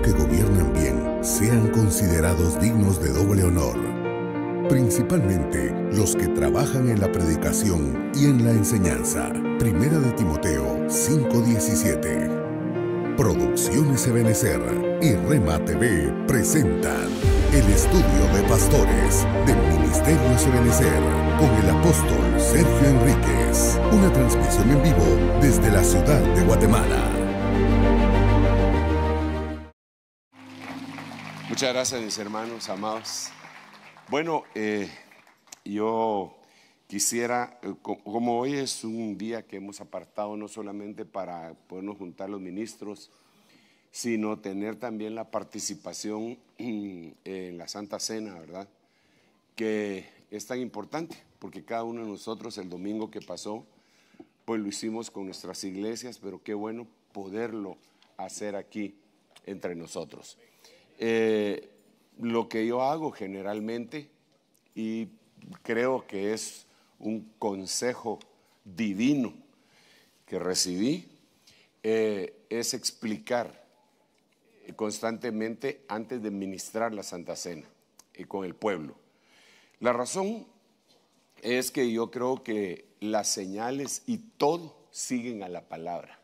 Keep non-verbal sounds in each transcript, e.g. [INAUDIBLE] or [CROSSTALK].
que gobiernan bien sean considerados dignos de doble honor, principalmente los que trabajan en la predicación y en la enseñanza. Primera de Timoteo 5:17. Producciones Ebenecer y Rema TV presentan el estudio de pastores del Ministerio Ebenecer con el apóstol Sergio Enríquez, una transmisión en vivo desde la ciudad de Guatemala. Muchas gracias mis hermanos amados. Bueno, eh, yo quisiera, eh, como hoy es un día que hemos apartado no solamente para podernos juntar los ministros, sino tener también la participación mm, en la Santa Cena, ¿verdad? Que es tan importante, porque cada uno de nosotros el domingo que pasó, pues lo hicimos con nuestras iglesias, pero qué bueno poderlo hacer aquí entre nosotros. Eh, lo que yo hago generalmente, y creo que es un consejo divino que recibí, eh, es explicar constantemente antes de ministrar la Santa Cena y eh, con el pueblo. La razón es que yo creo que las señales y todo siguen a la palabra.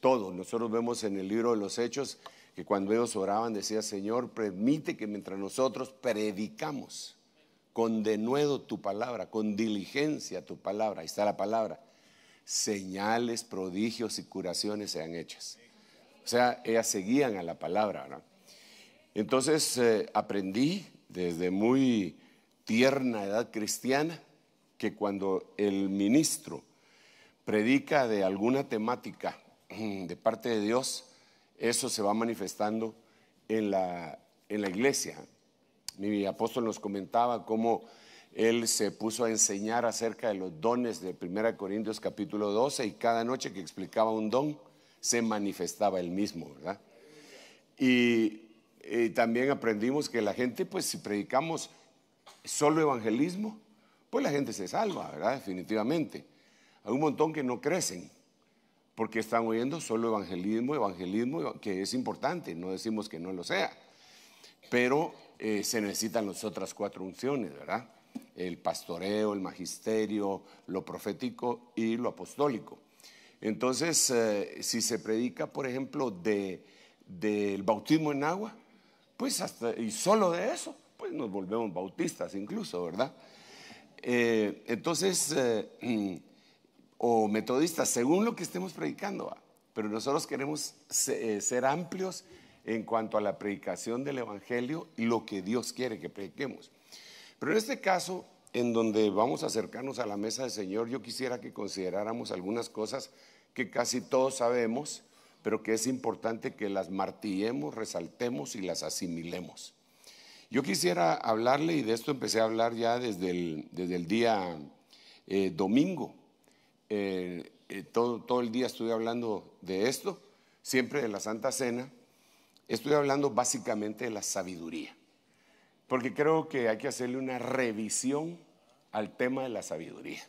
Todo. Nosotros vemos en el libro de los Hechos que cuando ellos oraban decía, Señor, permite que mientras nosotros predicamos con denuedo tu palabra, con diligencia tu palabra, ahí está la palabra, señales, prodigios y curaciones sean hechas. O sea, ellas seguían a la palabra. Entonces eh, aprendí desde muy tierna edad cristiana que cuando el ministro predica de alguna temática mm, de parte de Dios, eso se va manifestando en la, en la iglesia. Mi apóstol nos comentaba cómo él se puso a enseñar acerca de los dones de 1 Corintios capítulo 12 y cada noche que explicaba un don se manifestaba el mismo, ¿verdad? Y, y también aprendimos que la gente, pues si predicamos solo evangelismo, pues la gente se salva, ¿verdad? Definitivamente. Hay un montón que no crecen porque están oyendo solo evangelismo, evangelismo, que es importante, no decimos que no lo sea, pero eh, se necesitan las otras cuatro unciones, ¿verdad? El pastoreo, el magisterio, lo profético y lo apostólico. Entonces, eh, si se predica, por ejemplo, del bautismo en agua, pues hasta, y solo de eso, pues nos volvemos bautistas incluso, ¿verdad? Eh, entonces, [CLEARS THROAT] o metodistas, según lo que estemos predicando. Pero nosotros queremos eh, ser amplios en cuanto a la predicación del Evangelio, Y lo que Dios quiere que prediquemos. Pero en este caso, en donde vamos a acercarnos a la mesa del Señor, yo quisiera que consideráramos algunas cosas que casi todos sabemos, pero que es importante que las martillemos, resaltemos y las asimilemos. Yo quisiera hablarle, y de esto empecé a hablar ya desde el, día eh, domingo, eh, todo, el día estuve hablando de esto, siempre de la Santa Cena, estoy hablando básicamente de la sabiduría, porque creo que hay que hacerle una revisión al tema de la sabiduría.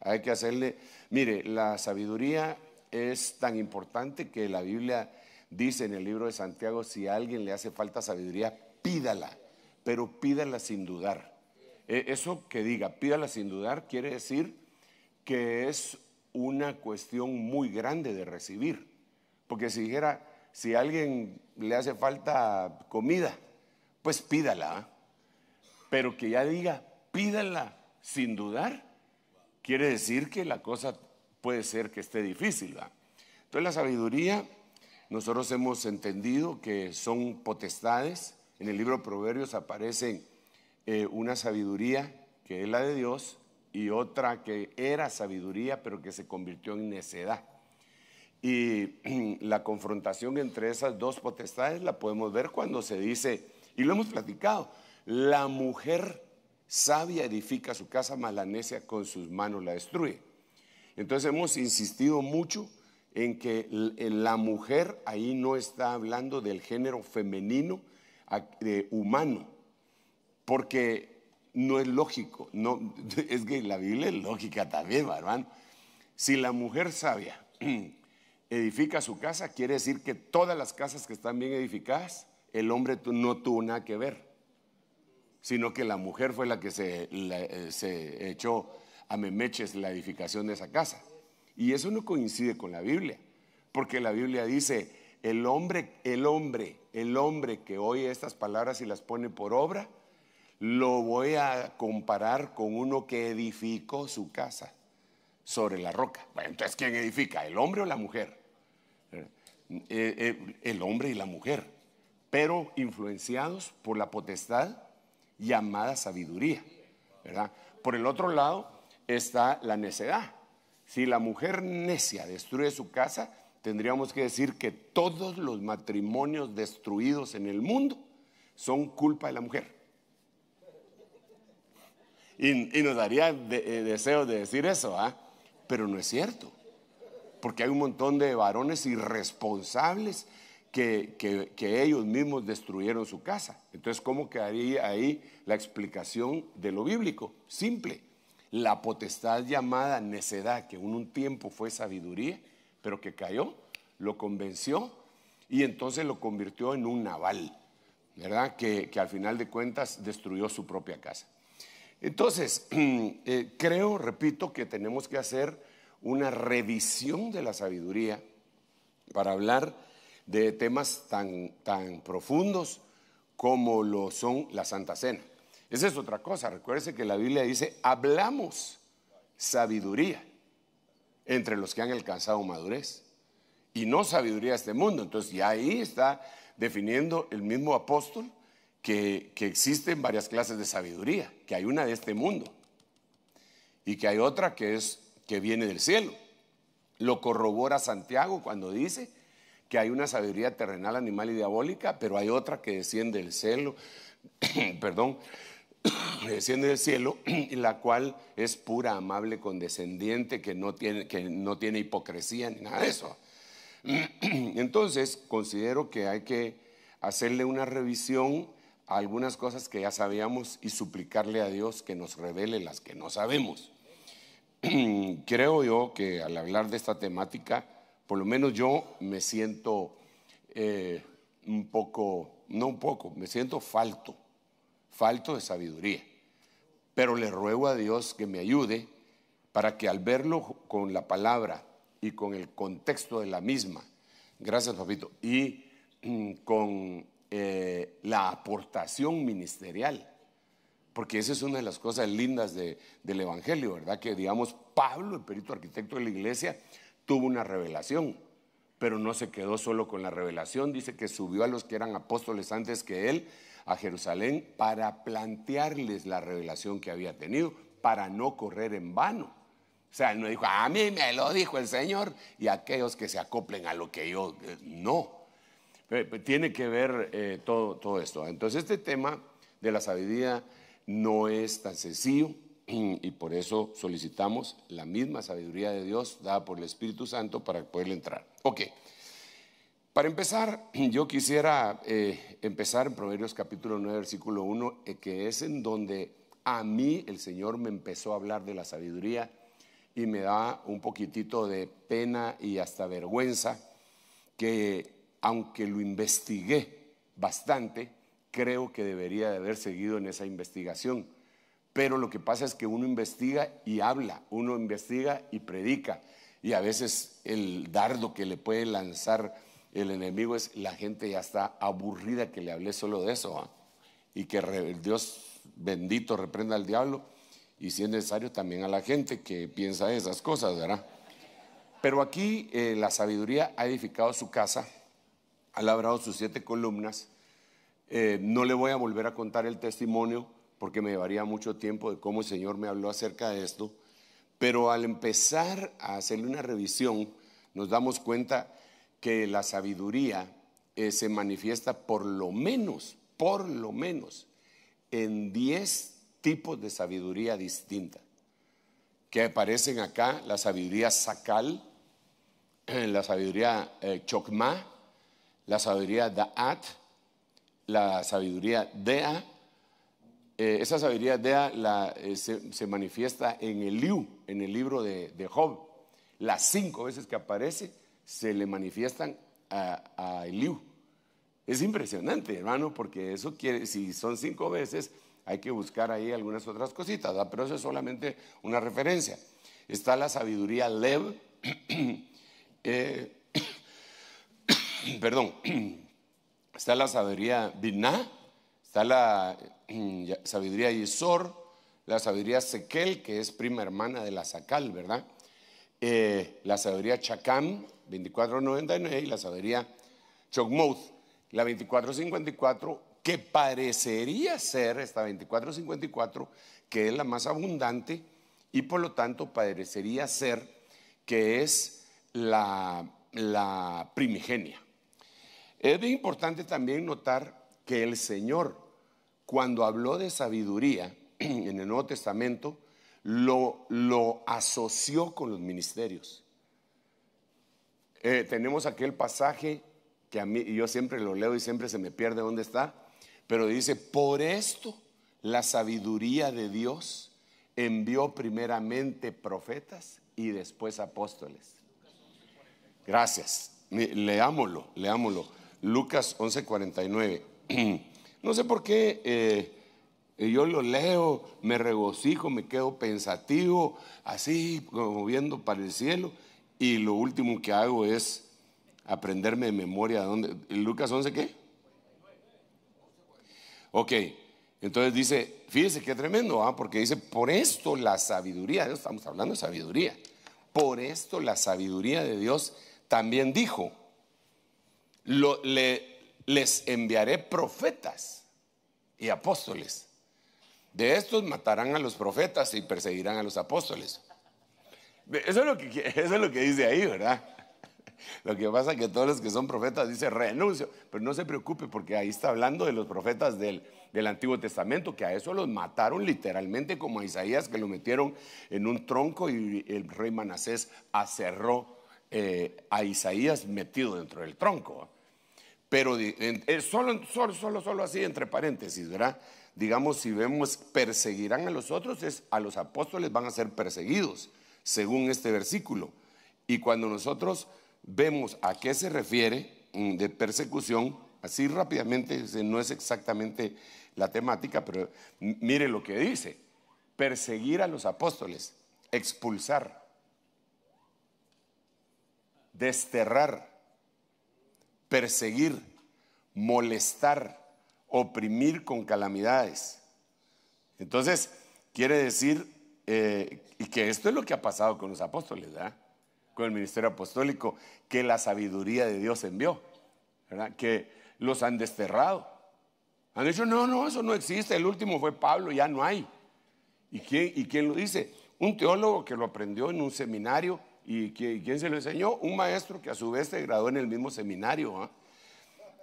Hay que hacerle, mire, la sabiduría es tan importante que la Biblia dice en el libro de Santiago, si a alguien le hace falta sabiduría, pídala, pero pídala sin dudar. E, eso que diga, pídala sin dudar, quiere decir que es una cuestión muy grande de recibir. Porque si dijera, si a alguien le hace falta comida, pues pídala. ¿ah? Pero que ya diga, pídala sin dudar, quiere decir que la cosa puede ser que esté difícil. Entonces la sabiduría, nosotros hemos entendido que son potestades. En el libro Proverbios aparece eh, una sabiduría que es la de Dios y otra que era sabiduría, pero que se convirtió en necedad. Y [CLEARS THROAT] la confrontación entre esas dos potestades la podemos ver cuando se dice, y lo hemos platicado, la mujer sabia edifica su casa, mas la necia con sus manos la destruye. Entonces hemos insistido mucho en que la mujer ahí no está hablando del género femenino humano, porque no es lógico. No, [LAUGHS] es que la Biblia es lógica también, hermano. Si la mujer sabia [CLEARS THROAT] edifica su casa, quiere decir que todas las casas que están bien edificadas, el hombre no tuvo nada que ver, sino que la mujer fue la que se, eh, se echó a memeches la edificación de esa casa. Y eso no coincide con la Biblia, porque la Biblia dice, el hombre, el hombre, el hombre que oye estas palabras y las pone por obra, lo voy a comparar con uno que edificó su casa sobre la roca. Bueno, entonces, ¿quién edifica? ¿El hombre o la mujer? Eh, eh, el hombre y la mujer, pero influenciados por la potestad llamada sabiduría, Por el otro lado está la necedad. Si la mujer necia destruye su casa, tendríamos que decir que todos los matrimonios destruidos en el mundo son culpa de la mujer. Y, nos daría eh, deseo de decir eso, ¿ah? Pero no es cierto. Porque hay un montón de varones irresponsables que, ellos mismos destruyeron su casa. Entonces, ¿cómo quedaría ahí la explicación de lo bíblico? Simple. La potestad llamada necedad, que en un tiempo fue sabiduría, pero que cayó, lo convenció y entonces lo convirtió en un naval, ¿verdad? que al final de cuentas destruyó su propia casa. Entonces, [CLEARS THROAT] eh, creo, repito, que tenemos que hacer una revisión de la sabiduría para hablar de temas tan, tan profundos como lo son la Santa Cena. Esa es otra cosa. recuérdese que la Biblia dice, hablamos sabiduría entre los que han alcanzado madurez y no sabiduría de este mundo. Entonces, ya ahí está definiendo el mismo apóstol que existen varias clases de sabiduría que hay una de este mundo y que hay otra que es que viene del cielo. Lo corrobora Santiago cuando dice que hay una sabiduría terrenal, animal y diabólica, pero hay otra que desciende del cielo, [COUGHS] perdón, [COUGHS] desciende del cielo, y [COUGHS] la cual es pura, amable, condescendiente, que no tiene, que no tiene hipocresía ni nada de eso. Entonces, considero que hay que hacerle una revisión algunas cosas que ya sabíamos y suplicarle a Dios que nos revele las que no sabemos. [CLEARS THROAT] Creo yo que al hablar de esta temática, por lo menos yo me siento eh, un poco, no un poco, me siento falto, falto de sabiduría. Pero le ruego a Dios que me ayude para que al verlo con la palabra y con el contexto de la misma, gracias papito, y mm, con eh, la aportación ministerial. Porque esa es una de las cosas lindas del Evangelio, ¿verdad? Que digamos, Pablo, el perito arquitecto de la iglesia, tuvo una revelación, pero no se quedó solo con la revelación. Dice que subió a los que eran apóstoles antes que él a Jerusalén para plantearles la revelación que había tenido, para no correr en vano. O sea, no dijo, a mí me lo dijo el Señor y aquellos que se acoplen a lo que yo. Eh, no, eh, pues, tiene que ver eh, todo, todo esto. Entonces este tema de la sabiduría no es tan sencillo y por eso solicitamos la misma sabiduría de Dios dada por el Espíritu Santo para poderle entrar. Ok, para empezar, yo quisiera eh, empezar en Proverbios capítulo 9, versículo 1, que es en donde a mí el Señor me empezó a hablar de la sabiduría y me da un poquitito de pena y hasta vergüenza que aunque lo investigué bastante, creo que debería de haber seguido en esa investigación. Pero lo que pasa es que uno investiga y habla, uno investiga y predica. Y a veces el dardo que le puede lanzar el enemigo es la gente ya está aburrida que le hable solo de eso. ¿ah? Y que Dios bendito reprenda al diablo y si es necesario también a la gente que piensa esas cosas, ¿verdad? Pero aquí eh, la sabiduría ha edificado su casa ha labrado sus siete columnas. Eh, no le voy a volver a contar el testimonio porque me llevaría mucho tiempo de cómo el Señor me habló acerca de esto, pero al empezar a hacerle una revisión, nos damos cuenta que la sabiduría eh, se manifiesta por lo menos, por lo menos, en diez tipos de sabiduría distinta, que aparecen acá, la sabiduría sacal, eh, la sabiduría eh, chocmá, la sabiduría Da'at, la sabiduría Dea. Eh, esa sabiduría Dea eh, se, manifiesta en el Liu, en el libro de, Job. Las cinco veces que aparece se le manifiestan a, a Eliú. Es impresionante, hermano, porque eso quiere, si son cinco veces, hay que buscar ahí algunas otras cositas, pero eso es solamente una referencia. Está la sabiduría Lev, [CLEARS THROAT] eh, [CLEARS THROAT] perdón, [CLEARS THROAT] está la sabiduría Biná, está la [CLEARS THROAT] sabiduría Yisor, la sabiduría Sequel, que es prima hermana de la Sacal, ¿verdad? Eh, la sabiduría Chacán, 2499, y la sabiduría Chokmouth, la 2454, que parecería ser esta 2454, que es la más abundante, y por lo tanto parecería ser que es la primigenia. Es bien importante también notar que el Señor, cuando habló de sabiduría [CLEARS THROAT] en el Nuevo Testamento, lo, asoció con los ministerios. Eh, tenemos aquel pasaje que a mí yo siempre lo leo y siempre se me pierde dónde está, pero dice, por esto la sabiduría de Dios envió primeramente profetas y después apóstoles. Gracias. Leámoslo, leámoslo. Lucas 11:49. [CLEARS THROAT] No sé por qué eh, yo lo leo, me regocijo, me quedo pensativo, así como viendo para el cielo, y lo último que hago es aprenderme de memoria dónde. Lucas 11 qué? Ok, entonces dice, fíjese qué tremendo, ¿ah? porque dice, por esto la sabiduría, estamos hablando de sabiduría, por esto la sabiduría de Dios también dijo, les enviaré profetas y apóstoles. De estos matarán a los profetas y perseguirán a los apóstoles. [LAUGHS] Eso es lo que, dice ahí, ¿verdad? Lo que pasa es que todos los que son profetas dicen renuncio, pero no se preocupe porque ahí está hablando de los profetas del, Antiguo Testamento, que a eso los mataron literalmente como a Isaías, que lo metieron en un tronco y el rey Manasés acerró eh, a Isaías metido dentro del tronco. Pero eh, solo, solo, solo, así, entre paréntesis, ¿verdad? Digamos, si vemos perseguirán a los otros, es a los apóstoles van a ser perseguidos, según este versículo. Y cuando nosotros vemos a qué se refiere mm, de persecución, así rápidamente, no es exactamente la temática, pero mire lo que dice, perseguir a los apóstoles, expulsar, desterrar perseguir, molestar, oprimir con calamidades. Entonces, quiere decir, eh, y que esto es lo que ha pasado con los apóstoles, ¿verdad? Con el ministerio apostólico, que la sabiduría de Dios envió, ¿verdad? Que los han desterrado. Han dicho, no, no, eso no existe, el último fue Pablo, ya no hay. ¿Y quién, y quién lo dice? Un teólogo que lo aprendió en un seminario ¿Y quién se lo enseñó? Un maestro que a su vez se graduó en el mismo seminario, ¿ah?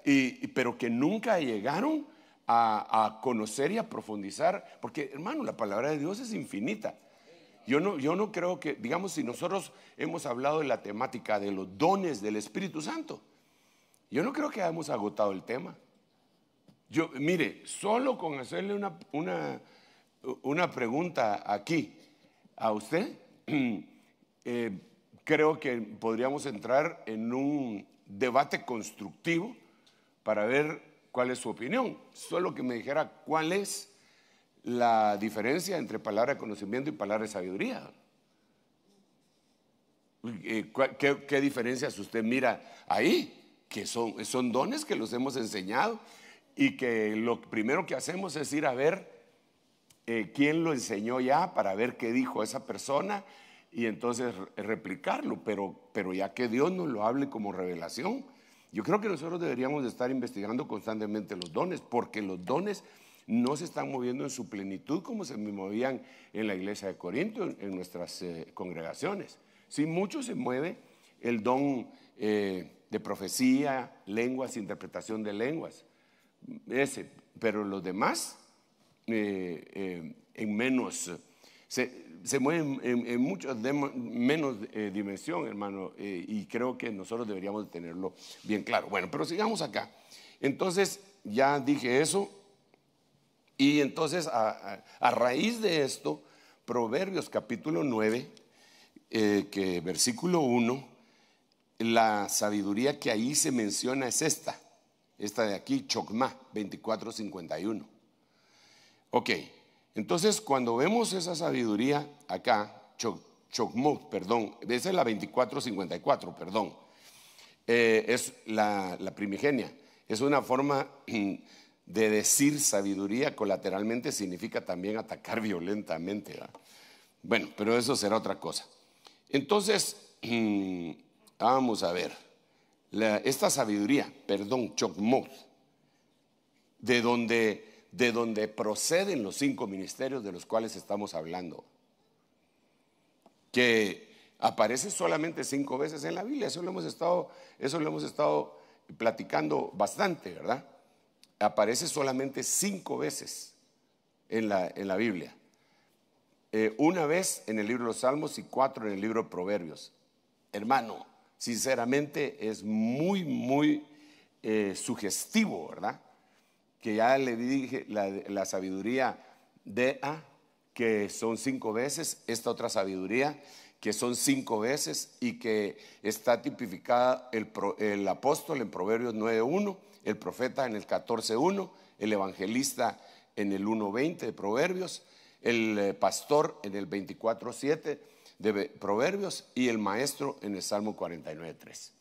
y, pero que nunca llegaron a, conocer y a profundizar, porque hermano, la palabra de Dios es infinita. Yo no, yo no creo que, digamos, si nosotros hemos hablado de la temática de los dones del Espíritu Santo, yo no creo que hayamos agotado el tema. Yo, mire, solo con hacerle una, una, una pregunta aquí a usted, [CLEARS THROAT] eh, creo que podríamos entrar en un debate constructivo para ver cuál es su opinión. Solo que me dijera cuál es la diferencia entre palabra de conocimiento y palabra de sabiduría. Eh, ¿Qué, diferencias usted mira ahí? Que son, dones que los hemos enseñado y que lo primero que hacemos es ir a ver eh, quién lo enseñó ya para ver qué dijo esa persona y entonces replicarlo, pero, pero ya que Dios nos lo hable como revelación, yo creo que nosotros deberíamos estar investigando constantemente los dones, porque los dones no se están moviendo en su plenitud como se movían en la iglesia de Corinto, en, nuestras eh, congregaciones. sí, mucho se mueve el don eh, de profecía, lenguas, interpretación de lenguas, ese, pero los demás eh, en menos. Se, se mueve en, en menos eh, dimensión, hermano, eh, y creo que nosotros deberíamos tenerlo bien claro. Bueno, pero sigamos acá. Entonces, ya dije eso, y entonces a, raíz de esto, Proverbios capítulo 9, eh, que versículo 1, la sabiduría que ahí se menciona es esta, esta de aquí, Chocma 51 Ok. Entonces, cuando vemos esa sabiduría acá, Chokmoth, perdón, esa es la 2454, perdón, eh, es la, primigenia, es una forma [CLEARS THROAT] de decir sabiduría colateralmente, significa también atacar violentamente. Bueno, pero eso será otra cosa. Entonces, [CLEARS THROAT] vamos a ver, esta sabiduría, perdón, Chokmoth, de donde de donde proceden los cinco ministerios de los cuales estamos hablando, que aparece solamente cinco veces en la Biblia, eso lo hemos estado, eso lo hemos estado platicando bastante, ¿verdad? Aparece solamente cinco veces en la, en la Biblia. Eh, una vez en el libro de los Salmos y cuatro en el libro de Proverbios. Hermano, sinceramente es muy, muy eh, sugestivo, ¿verdad? que ya le dije la, sabiduría de A, que son cinco veces, esta otra sabiduría, que son cinco veces y que está tipificada el, apóstol en Proverbios 9.1, el profeta en el 14.1, el evangelista en el 1.20 de Proverbios, el eh, pastor en el 24.7 de Proverbios y el maestro en el Salmo 49.3.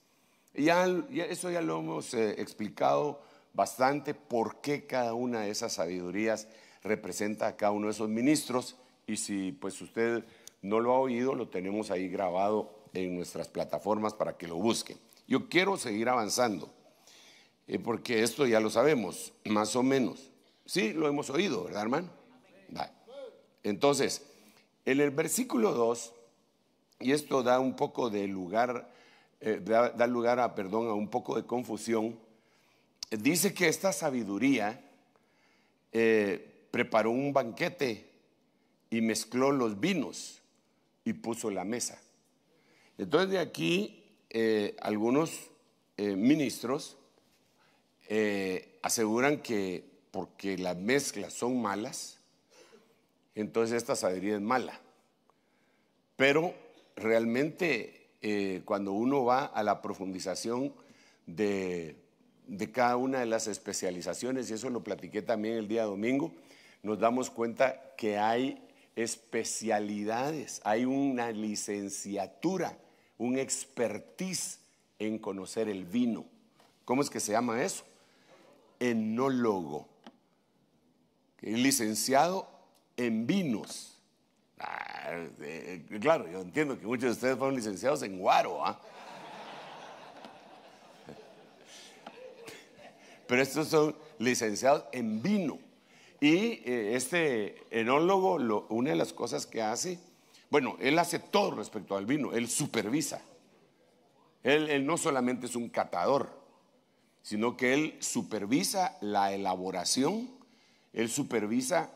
y eso ya lo hemos eh, explicado bastante por qué cada una de esas sabidurías representa a cada uno de esos ministros y si pues usted no lo ha oído, lo tenemos ahí grabado en nuestras plataformas para que lo busquen. Yo quiero seguir avanzando, eh, porque esto ya lo sabemos, más o menos. Sí, lo hemos oído, ¿verdad, hermano? Entonces, en el versículo 2, y esto da un poco de lugar, eh, da, da lugar a, perdón, a un poco de confusión, dice que esta sabiduría eh, preparó un banquete y mezcló los vinos y puso la mesa. Entonces de aquí eh, algunos eh, ministros aseguran que porque las mezclas son malas, entonces esta sabiduría es mala. Pero realmente cuando uno va a la profundización de de cada una de las especializaciones, y eso lo platiqué también el día domingo, nos damos cuenta que hay especialidades, hay una licenciatura, un expertise en conocer el vino. ¿Cómo es que se llama eso? Enólogo. Licenciado en vinos. Ah, eh, claro, yo entiendo que muchos de ustedes fueron licenciados en guaro, ¿ah? pero estos son licenciados en vino. Y eh, este enólogo, una de las cosas que hace, bueno, él hace todo respecto al vino, él supervisa. Él, no solamente es un catador, sino que él supervisa la elaboración, él supervisa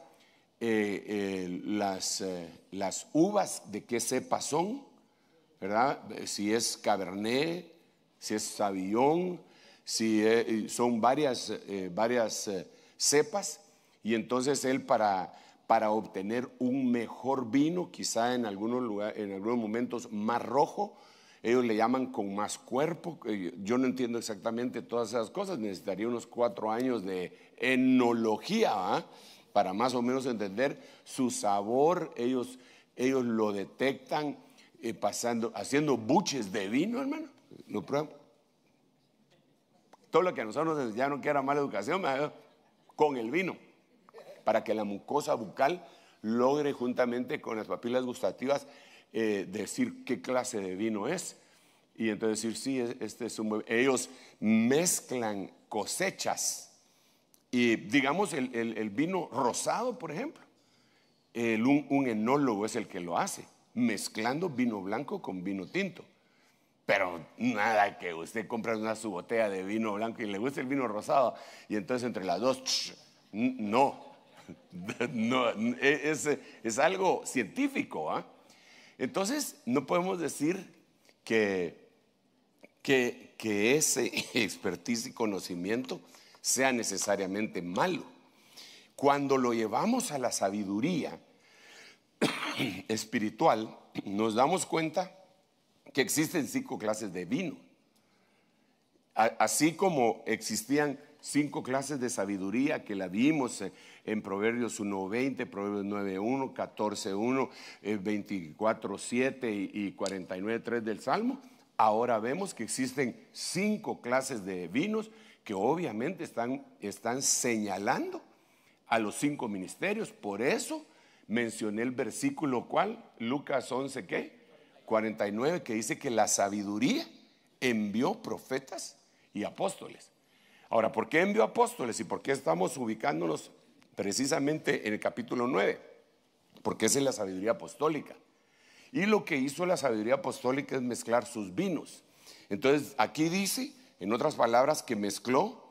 eh, eh, las, uvas de qué cepa son, ¿verdad? Si es Cabernet, si es sabillón, si eh, son varias, eh, varias eh, cepas, y entonces él para, para obtener un mejor vino, quizá en algunos, en algunos momentos más rojo, ellos le llaman con más cuerpo. Yo no entiendo exactamente todas esas cosas, necesitaría unos cuatro años de enología para más o menos entender su sabor. Ellos, ellos lo detectan pasando, haciendo buches de vino, hermano. Lo prueban todo lo que a nosotros ya no que era mala educación, con el vino, para que la mucosa bucal logre juntamente con las papilas gustativas eh, decir qué clase de vino es. Y entonces decir, sí, este es Ellos mezclan cosechas. Y digamos, el, vino rosado, por ejemplo, un enólogo es el que lo hace, mezclando vino blanco con vino tinto. Pero nada que usted compra una subotea de vino blanco y le guste el vino rosado y entonces entre las dos, no, [LAUGHS] no, e, es, es algo científico. ¿ah? Entonces no podemos decir que, que, que ese [LAUGHS] expertise y conocimiento sea necesariamente malo. Cuando lo llevamos a la sabiduría [CLEARS THROAT] espiritual, nos damos cuenta que existen cinco clases de vino. Así como existían cinco clases de sabiduría que la vimos en Proverbios 1.20, Proverbios 9.1, 14.1, 24.7 y 49.3 del Salmo, ahora vemos que existen cinco clases de vinos que obviamente están, están señalando a los cinco ministerios. Por eso mencioné el versículo cual, Lucas 11, ¿qué? 49 que dice que la sabiduría envió profetas y apóstoles. Ahora, ¿por qué envió apóstoles y por qué estamos ubicándonos precisamente en el capítulo 9? Porque es es la sabiduría apostólica. Y lo que hizo la sabiduría apostólica es mezclar sus vinos. Entonces, aquí dice, en otras palabras, que mezcló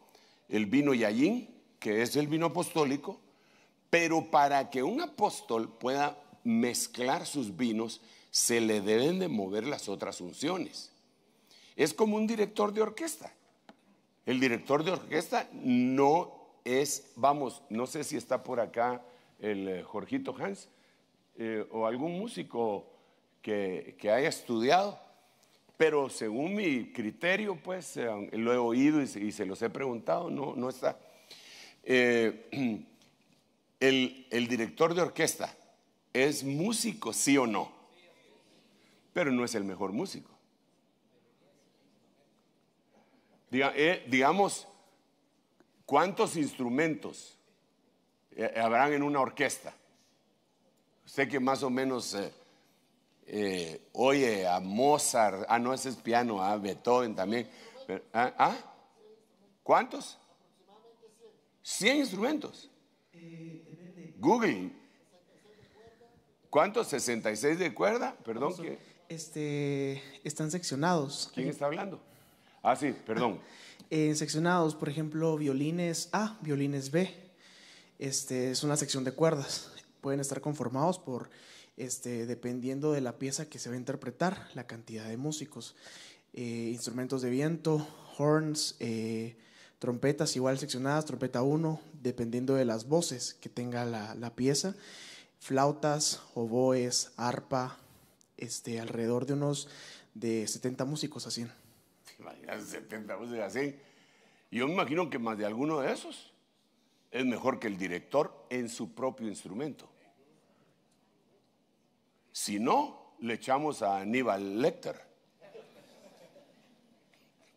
el vino Yayín, que es el vino apostólico, pero para que un apóstol pueda mezclar sus vinos, se le deben de mover las otras funciones. Es como un director de orquesta. El director de orquesta no es, vamos, no sé si está por acá el eh, Jorgito Hans eh, o algún músico que, haya estudiado, pero según mi criterio, pues eh, lo he oído y, se los he preguntado, no, no está. [CLEARS THROAT] el director de orquesta es músico, sí o no pero no es el mejor músico. Eh, digamos, ¿cuántos instrumentos eh, habrán en una orquesta? Sé que más o menos eh, oye a Mozart, ah, no, ese es piano, a ah, Beethoven también. ah, ah, ¿Cuántos? 100 instrumentos. Google. ¿Cuántos? 66 de cuerda, perdón. que este, están seccionados. ¿Quién está hablando? Ah, sí, perdón. [LAUGHS] Eh, seccionados, por ejemplo, violines A, violines B. Este, es una sección de cuerdas. Pueden estar conformados por, este, dependiendo de la pieza que se va a interpretar, la cantidad de músicos. Eh, instrumentos de viento, horns, eh, trompetas igual seccionadas, trompeta 1, dependiendo de las voces que tenga la, la pieza, flautas, oboes, arpa, este, alrededor de unos de 70 músicos así. 70 [LAUGHS] músicos así? Yo me imagino que más de alguno de esos es mejor que el director en su propio instrumento. Si no, le echamos a Aníbal Lecter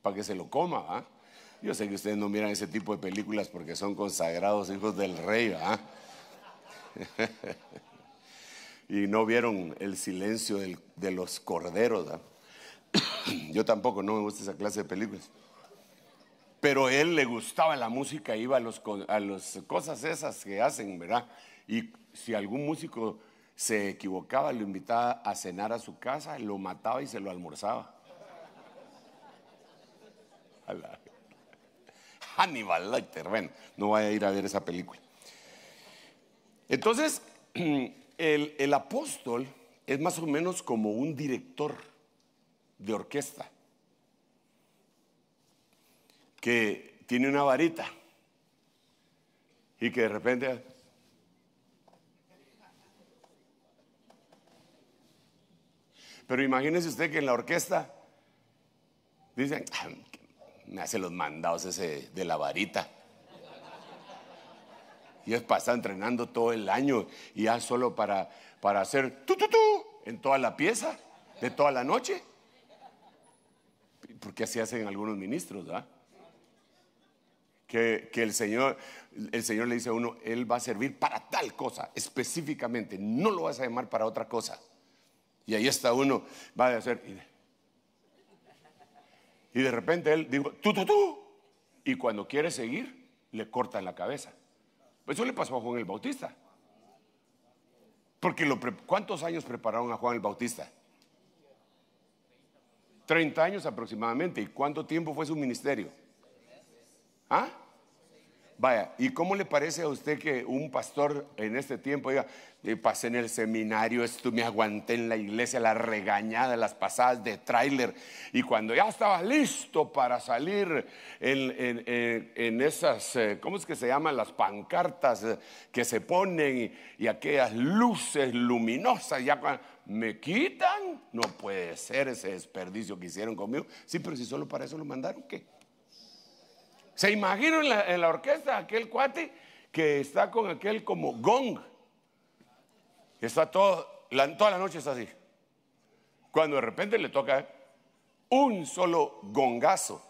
para que se lo coma, ¿ah? Yo sé que ustedes no miran ese tipo de películas porque son consagrados hijos del rey, ¿ah? [LAUGHS] y no vieron el silencio de los corderos. [COUGHS] Yo tampoco, no me gusta esa clase de películas. Pero él le gustaba la música, iba a, las cosas esas que hacen, ¿verdad? Y si algún músico se equivocaba, lo invitaba a cenar a su casa, lo mataba y se lo almorzaba. [LAUGHS] Hannibal Lecter, Ven, no vaya a ir a ver esa película. Entonces, [CLEARS THROAT] el, apóstol es más o menos como un director de orquesta que tiene una varita y que de repente Pero imagínese usted que en la orquesta dicen, ah, me hace los mandados ese de la varita y es pasar entrenando todo el año y ya solo para, para hacer tu, tu, en toda la pieza, de toda la noche. Porque así hacen algunos ministros, ¿verdad? Que, el, Señor, el Señor le dice a uno, Él va a servir para tal cosa, específicamente, no lo vas a llamar para otra cosa. Y ahí está uno, va a hacer... Y de, repente Él dijo, tú, Y cuando quiere seguir, le corta la cabeza. Eso le pasó a Juan el Bautista. Porque ¿cuántos años prepararon a Juan el Bautista? Treinta años aproximadamente. ¿Y cuánto tiempo fue su ministerio? ¿Ah? Vaya, ¿y cómo le parece a usted que un pastor en este tiempo diga, pasé en el seminario, esto me aguanté en la iglesia, la regañada, las pasadas de tráiler. Y cuando ya estaba listo para salir en, esas, eh, ¿cómo es que se llaman? Las pancartas eh, que se ponen y, aquellas luces luminosas, ya cuando, me quitan. No puede ser ese desperdicio que hicieron conmigo. Sí, pero si solo para eso lo mandaron, ¿qué? ¿Se imaginan en la orquesta aquel cuate que está con aquel como gong? Está todo, toda la noche es así. Cuando de repente le toca un solo gongazo.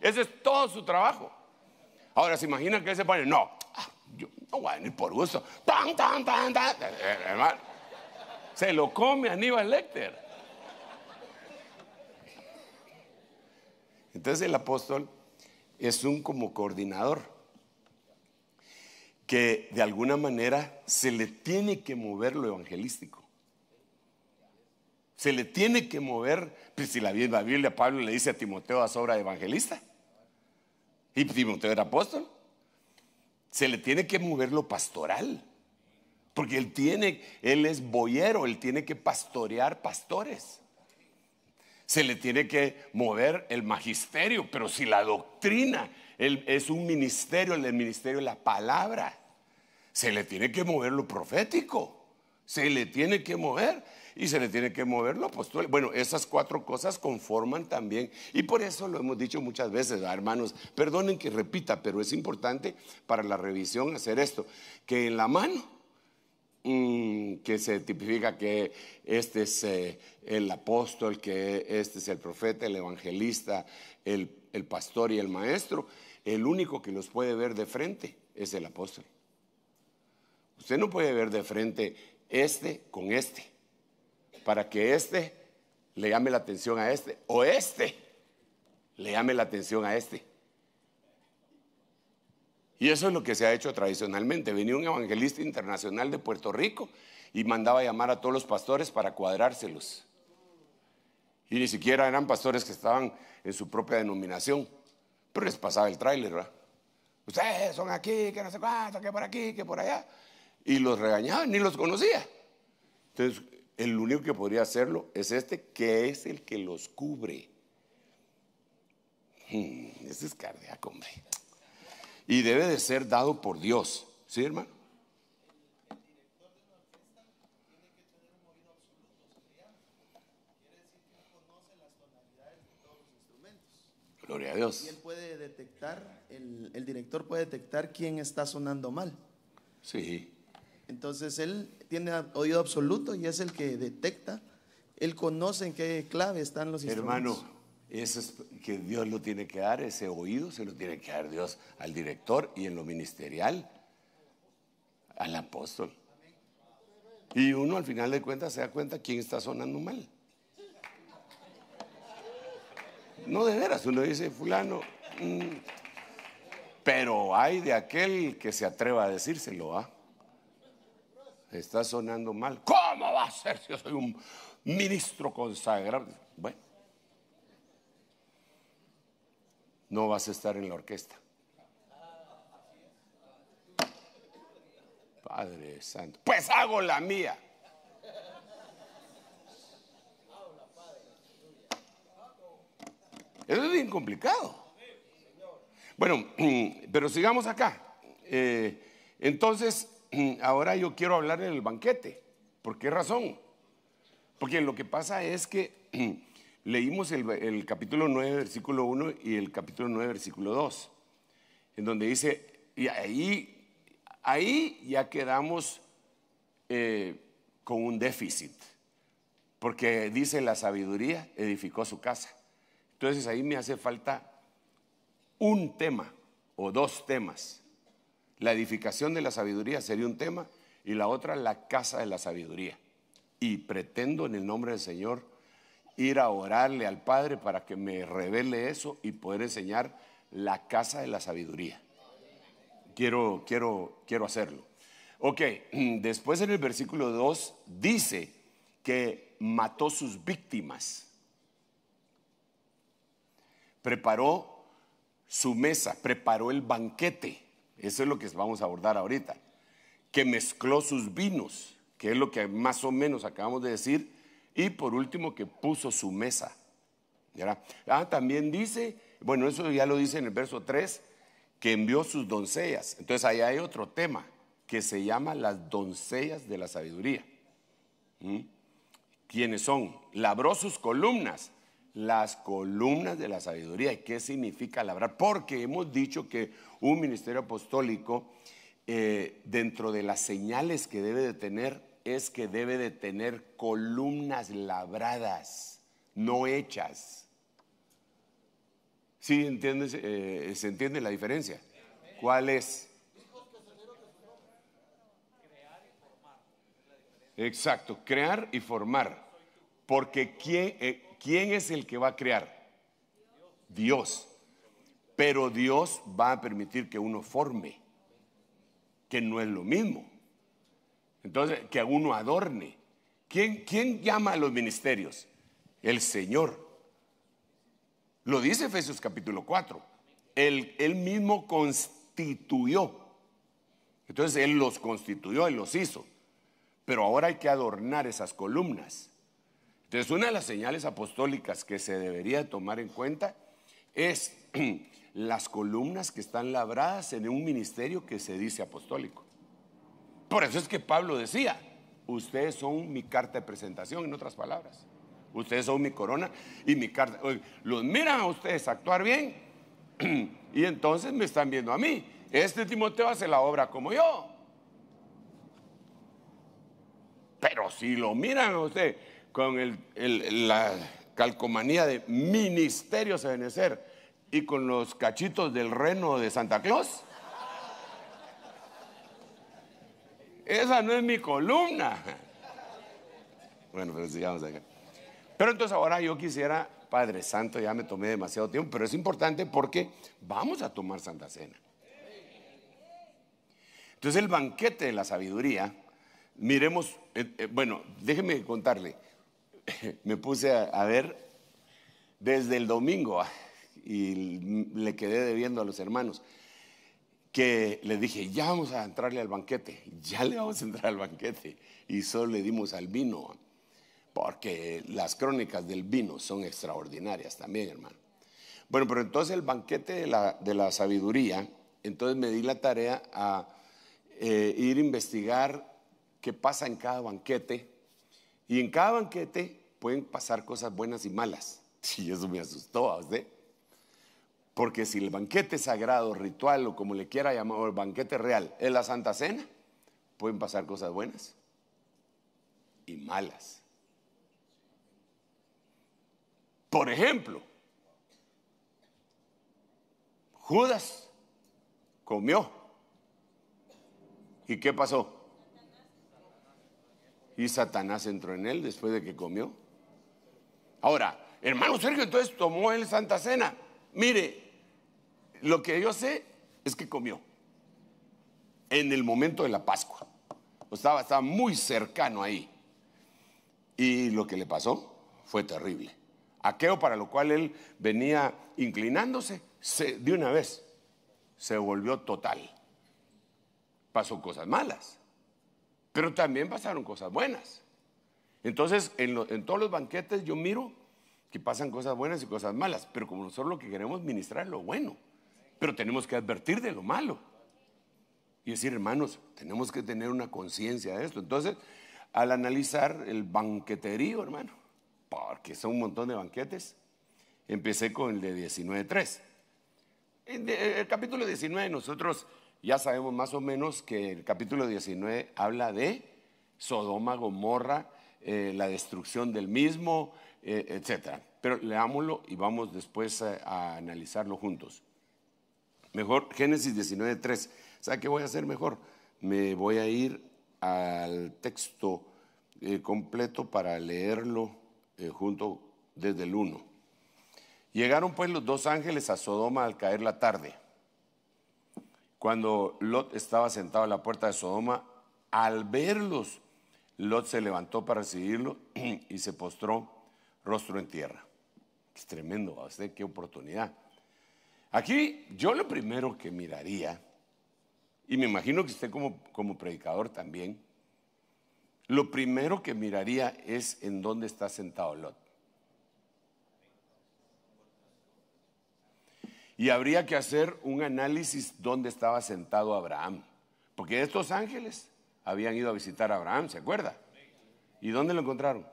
Ese es todo su trabajo. Ahora, ¿se imagina que se pone? No, ah, yo no voy a venir por gusto. Eh, eh, se lo come Aníbal Lecter. Entonces el apóstol es un como coordinador que de alguna manera se le tiene que mover lo evangelístico. Se le tiene que mover, pues si la Biblia, Pablo le dice a Timoteo a sobra evangelista, y Timoteo era apóstol, se le tiene que mover lo pastoral, porque él tiene, él es boyero, él tiene que pastorear pastores se le tiene que mover el magisterio, pero si la doctrina es un ministerio, el ministerio de la palabra. Se le tiene que mover lo profético, se le tiene que mover y se le tiene que mover lo apostólico. Bueno, esas cuatro cosas conforman también, y por eso lo hemos dicho muchas veces, hermanos, perdonen que repita, pero es importante para la revisión hacer esto, que en la mano mm, que se tipifica que este es eh, el apóstol, que este es el profeta, el evangelista, el pastor y el maestro. El único que los puede ver de frente es el apóstol. Usted no puede ver de frente este con este, para que este le llame la atención a este, o este le llame la atención a este. Y eso es lo que se ha hecho tradicionalmente. Venía un evangelista internacional de Puerto Rico y mandaba llamar a todos los pastores para cuadrárselos. Y ni siquiera eran pastores que estaban en su propia denominación les pasaba el tráiler, ¿verdad? Ustedes son aquí, que no sé cuánto, que por aquí, que por allá. Y los regañaban, ni los conocía. Entonces, el único que podría hacerlo es este, que es el que los cubre. Hmm, ese es cardíaco, hombre. Y debe de ser dado por Dios. ¿Sí, hermano? Gloria a Dios. Y él puede detectar, el, director puede detectar quién está sonando mal. Sí. Entonces él tiene oído absoluto y es el que detecta. Él conoce en qué clave están los instrumentos. Hermano, eso es que Dios lo tiene que dar, ese oído se lo tiene que dar Dios al director y en lo ministerial al apóstol. Y uno al final de cuentas se da cuenta quién está sonando mal. No, de veras, uno dice, fulano. Mm. Pero hay de aquel que se atreva a decírselo, ¿ah? Está sonando mal. ¿Cómo va a ser si yo soy un ministro consagrado? Bueno, no vas a estar en la orquesta. Padre Santo, pues hago la mía. Eso es bien complicado. Bueno, [CLEARS THROAT] pero sigamos acá. Eh, entonces, [CLEARS THROAT] ahora yo quiero hablar en el banquete. ¿Por qué razón? Porque lo que pasa es que [CLEARS THROAT] leímos el, capítulo 9, versículo 1 y el capítulo 9, versículo 2, en donde dice, y ahí, ahí ya quedamos eh, con un déficit, porque dice la sabiduría edificó su casa. Entonces ahí me hace falta un tema o dos temas. La edificación de la sabiduría sería un tema y la otra la casa de la sabiduría. Y pretendo en el nombre del Señor ir a orarle al Padre para que me revele eso y poder enseñar la casa de la sabiduría. Quiero, quiero, quiero hacerlo. Ok, [CLEARS THROAT] después en el versículo 2 dice que mató sus víctimas preparó su mesa, preparó el banquete, eso es lo que vamos a abordar ahorita, que mezcló sus vinos, que es lo que más o menos acabamos de decir, y por último que puso su mesa. Ah, también dice, bueno, eso ya lo dice en el verso 3, que envió sus doncellas. Entonces ahí hay otro tema que se llama las doncellas de la sabiduría. ¿Mm? ¿Quiénes son? Labró sus columnas las columnas de la sabiduría y qué significa labrar, porque hemos dicho que un ministerio apostólico, eh, dentro de las señales que debe de tener, es que debe de tener columnas labradas, no hechas. ¿Sí entiendes, eh, se entiende la diferencia? ¿Cuál es? Exacto, crear y formar. Porque quién, eh, ¿quién es el que va a crear? Dios. Pero Dios va a permitir que uno forme, que no es lo mismo. Entonces, que uno adorne. ¿Quién, llama a los ministerios? El Señor. Lo dice Efesios capítulo 4. Él, él mismo constituyó. Entonces Él los constituyó y los hizo. Pero ahora hay que adornar esas columnas. Entonces, una de las señales apostólicas que se debería tomar en cuenta es [CLEARS THROAT] las columnas que están labradas en un ministerio que se dice apostólico. Por eso es que Pablo decía, ustedes son mi carta de presentación, en otras palabras. Ustedes son mi corona y mi carta. Los miran a ustedes actuar bien [CLEARS THROAT] y entonces me están viendo a mí. Este Timoteo hace la obra como yo. Pero si lo miran a ustedes con el, la calcomanía de Ministerio Sebenecer y con los cachitos del reno de Santa Claus. Esa no es mi columna. Bueno, pero sigamos acá. Pero entonces ahora yo quisiera, Padre Santo, ya me tomé demasiado tiempo, pero es importante porque vamos a tomar Santa Cena. Entonces el banquete de la sabiduría, miremos, eh, eh, bueno, déjeme contarle, [LAUGHS] me puse a, ver desde el domingo ah, y le quedé debiendo a los hermanos que le dije, ya vamos a entrarle al banquete, ya le vamos a entrar al banquete. Y solo le dimos al vino, ah, porque las crónicas del vino son extraordinarias también, hermano. Bueno, pero entonces el banquete de la, sabiduría, entonces me di la tarea a eh, ir a investigar qué pasa en cada banquete y en cada banquete pueden pasar cosas buenas y malas. [LAUGHS] Y eso me asustó a ¿eh? usted. Porque si el banquete sagrado, ritual o como le quiera llamar, o el banquete real es la Santa Cena, pueden pasar cosas buenas y malas. Por ejemplo, Judas comió. ¿Y qué pasó? y Satanás entró en él después de que comió. Ahora, hermano Sergio, entonces tomó el Santa Cena. Mire, lo que yo sé es que comió en el momento de la Pascua. Estaba, estaba muy cercano ahí. Y lo que le pasó fue terrible. Aqueo para lo cual él venía inclinándose, de una vez se volvió total. Pasó cosas malas. Pero también pasaron cosas buenas. Entonces, en, todos los banquetes yo miro que pasan cosas buenas y cosas malas, pero como nosotros lo que queremos ministrar lo bueno, pero tenemos que advertir de lo malo. Y decir, hermanos, tenemos que tener una conciencia de esto. Entonces, al analizar el banqueterío, hermano, porque son un montón de banquetes, empecé con el de 19.3. El capítulo 19 nosotros ya sabemos más o menos que el capítulo 19 habla de Sodoma, Gomorra, eh, la destrucción del mismo, eh, etc. Pero leámoslo y vamos después a, analizarlo juntos. Mejor, Génesis 19.3. ¿Sabe qué voy a hacer mejor? Me voy a ir al texto eh, completo para leerlo junto desde el 1. Llegaron pues los dos ángeles a Sodoma al caer la tarde. Cuando Lot estaba sentado a la puerta de Sodoma, al verlos, Lot se levantó para recibirlo [CLEARS THROAT] y se postró rostro en tierra. Es tremendo, a usted qué oportunidad. Aquí yo lo primero que miraría, y me imagino que usted como, como predicador también, lo primero que miraría es en dónde está sentado Lot. Y habría que hacer un análisis dónde estaba sentado Abraham. Porque estos ángeles habían ido a visitar a Abraham, ¿se acuerda? ¿Y dónde lo encontraron?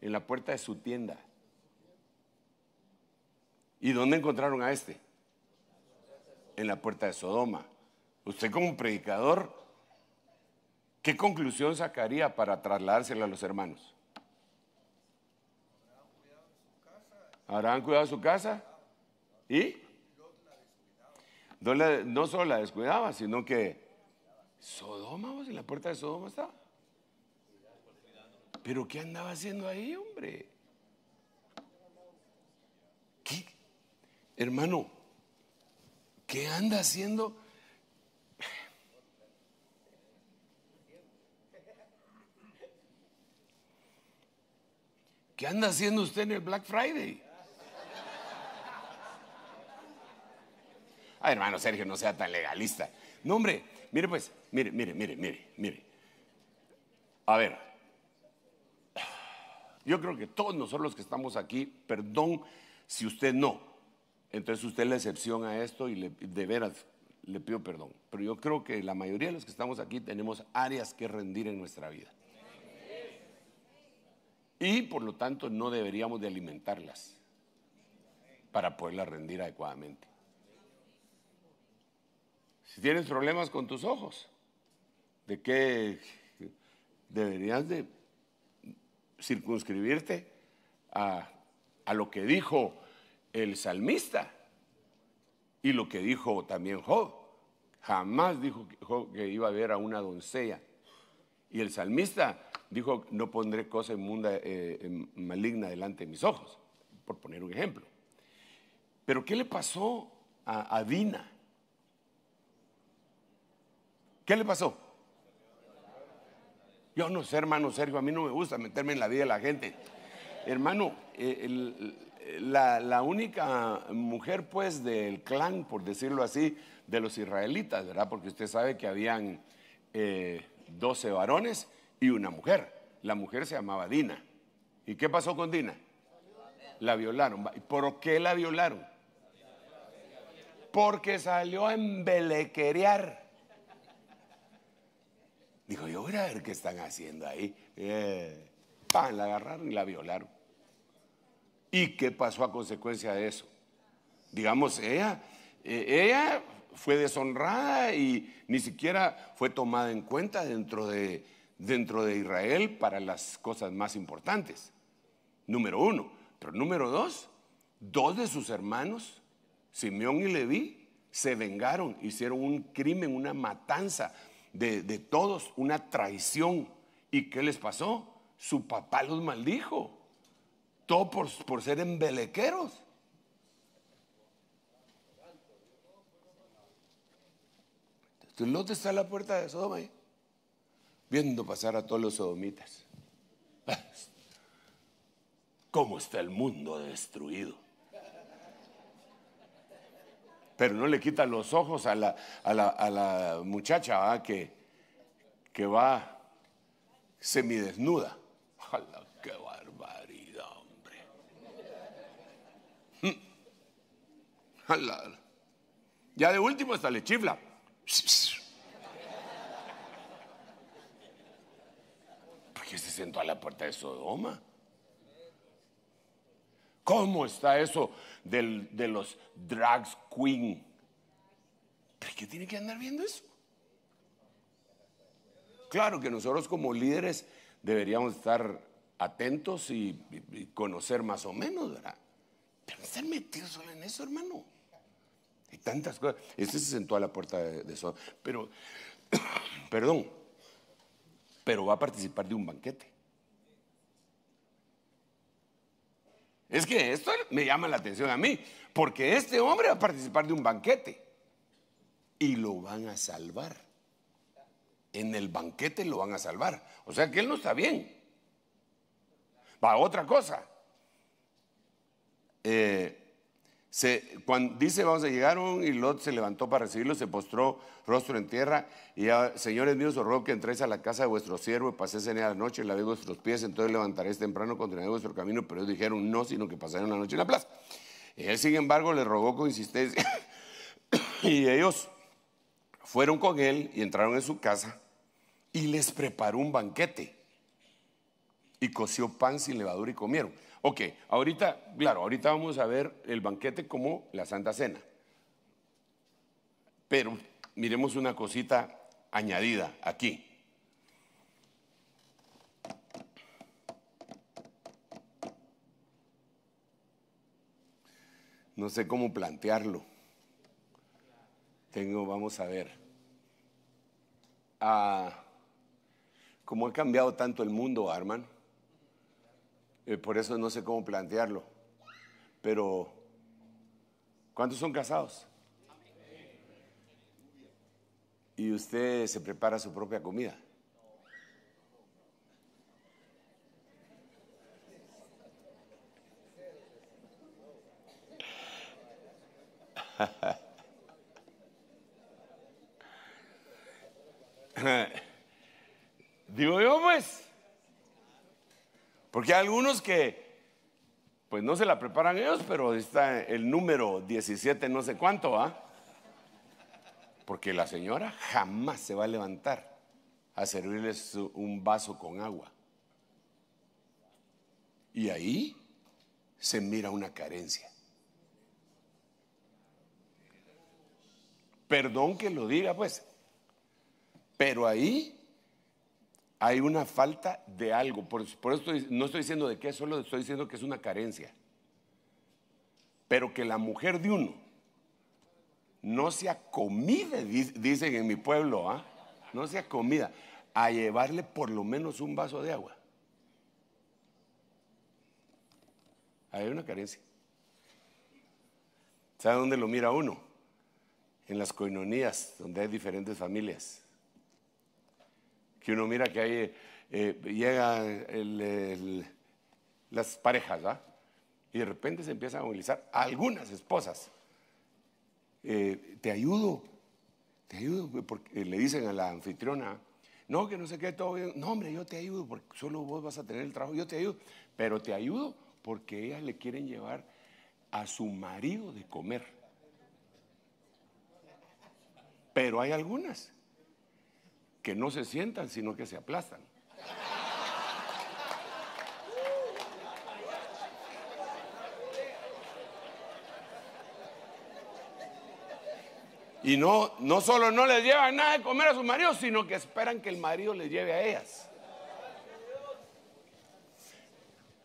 En la puerta de su tienda. ¿Y dónde encontraron a este? En la puerta de Sodoma. Usted como predicador, ¿qué conclusión sacaría para trasladársela a los hermanos? Abraham cuidado su casa? ¿Y? No, solo la descuidaba, sino que Sodoma, vos, en la puerta de Sodoma estaba. Pero ¿qué andaba haciendo ahí, hombre? ¿Qué? Hermano, ¿qué anda haciendo? ¿Qué anda haciendo usted en el Black Friday? Ay, hermano Sergio, no sea tan legalista. No, hombre, mire pues, mire, mire, mire, mire, mire. A ver, yo creo que todos nosotros los que estamos aquí, perdón si usted no, entonces usted es la excepción a esto y de veras le pido perdón, pero yo creo que la mayoría de los que estamos aquí tenemos áreas que rendir en nuestra vida. Y por lo tanto no deberíamos de alimentarlas para poderlas rendir adecuadamente. Si tienes problemas con tus ojos, ¿de qué deberías de circunscribirte a, lo que dijo el salmista y lo que dijo también Job? Jamás dijo Job que iba a ver a una doncella. Y el salmista dijo, no pondré cosa inmunda, eh, em, maligna delante de mis ojos, por poner un ejemplo. Pero ¿qué le pasó a Dina? ¿Qué le pasó? Yo no sé, hermano Sergio, a mí no me gusta meterme en la vida de la gente. Hermano, eh, la, única mujer pues del clan, por decirlo así, de los israelitas, ¿verdad? Porque usted sabe que habían 12 eh, varones y una mujer. La mujer se llamaba Dina. ¿Y qué pasó con Dina? La violaron. ¿Por qué la violaron? Porque salió a embelequerear. Digo, yo voy a ver qué están haciendo ahí. Eh, la agarraron y la violaron. ¿Y qué pasó a consecuencia de eso? Digamos, ella, eh, ella fue deshonrada y ni siquiera fue tomada en cuenta dentro de, dentro de Israel para las cosas más importantes. Número uno. Pero número dos, dos de sus hermanos, Simeón y Leví, se vengaron, hicieron un crimen, una matanza, de, todos, una traición. ¿Y qué les pasó? Su papá los maldijo. Todo por, ser embelequeros. el lote está a la puerta de Sodoma, ¿eh? viendo pasar a todos los sodomitas. [LAUGHS] ¿Cómo está el mundo destruido? pero no le quita los ojos a la, muchacha que, va semidesnuda. ¡Hala, qué barbaridad, hombre! Mm. Ya de último hasta le chifla. ¿Por qué se sentó a la puerta de Sodoma? ¿Cómo está eso de los drag queen? ¿Pero qué tiene que andar viendo eso? Claro que nosotros como líderes deberíamos estar atentos y, conocer más o menos, ¿verdad? Pero estar metido solo en eso, hermano. Hay tantas cosas. Este se sentó a la puerta de, de eso. Pero, [COUGHS] perdón, pero va a participar de un banquete. Es que esto me llama la atención a mí, porque este hombre va a participar de un banquete y lo van a salvar. En el banquete lo van a salvar. O sea que él no está bien. Va, a otra cosa. cuando dice, vamos a llegar y Lot se levantó para recibirlo, se postró rostro en tierra y ah, señores míos, os robo que entréis a la casa de vuestro siervo y paséis en la noche, lavéis vuestros pies, entonces levantaréis temprano, continuéis vuestro camino, pero ellos dijeron no, sino que pasaron la noche en la plaza. Él, sin embargo, le rogó con insistencia [COUGHS] y ellos fueron con él y entraron en su casa y les preparó un banquete y coció pan sin levadura y comieron. Ok, ahorita, claro, ahorita vamos a ver el banquete como la Santa Cena. Pero miremos una cosita añadida aquí. No sé cómo plantearlo. Tengo, vamos a ver. Ah, ¿Cómo ha cambiado tanto el mundo, Arman? Eh, por eso no sé cómo plantearlo. Pero, ¿cuántos son casados? Y usted se prepara su propia comida. [LAUGHS] Digo yo, pues. Porque hay algunos que, pues no se la preparan ellos, pero está el número 17, no sé cuánto, ¿ah? Porque la señora jamás se va a levantar a servirles un vaso con agua. Y ahí se mira una carencia. Perdón que lo diga, pues, pero ahí hay una falta de algo. Por, eso no estoy diciendo de qué, solo estoy diciendo que es una carencia. Pero que la mujer de uno no sea comida dicen en mi pueblo, ¿ah? no sea comida a llevarle por lo menos un vaso de agua. Hay una carencia. ¿Sabe dónde lo mira uno? En las coinonías, donde hay diferentes familias. Si uno mira que ahí eh, eh, llegan las parejas, ¿ah? Y de repente se empiezan a movilizar algunas esposas. Eh, te ayudo, te ayudo, porque le dicen a la anfitriona, no, que no se quede todo bien, no, hombre, yo te ayudo, porque solo vos vas a tener el trabajo, yo te ayudo, pero te ayudo porque ellas le quieren llevar a su marido de comer. Pero hay algunas que no se sientan, sino que se aplastan. Y no, no solo no les llevan nada de comer a sus maridos, sino que esperan que el marido les lleve a ellas.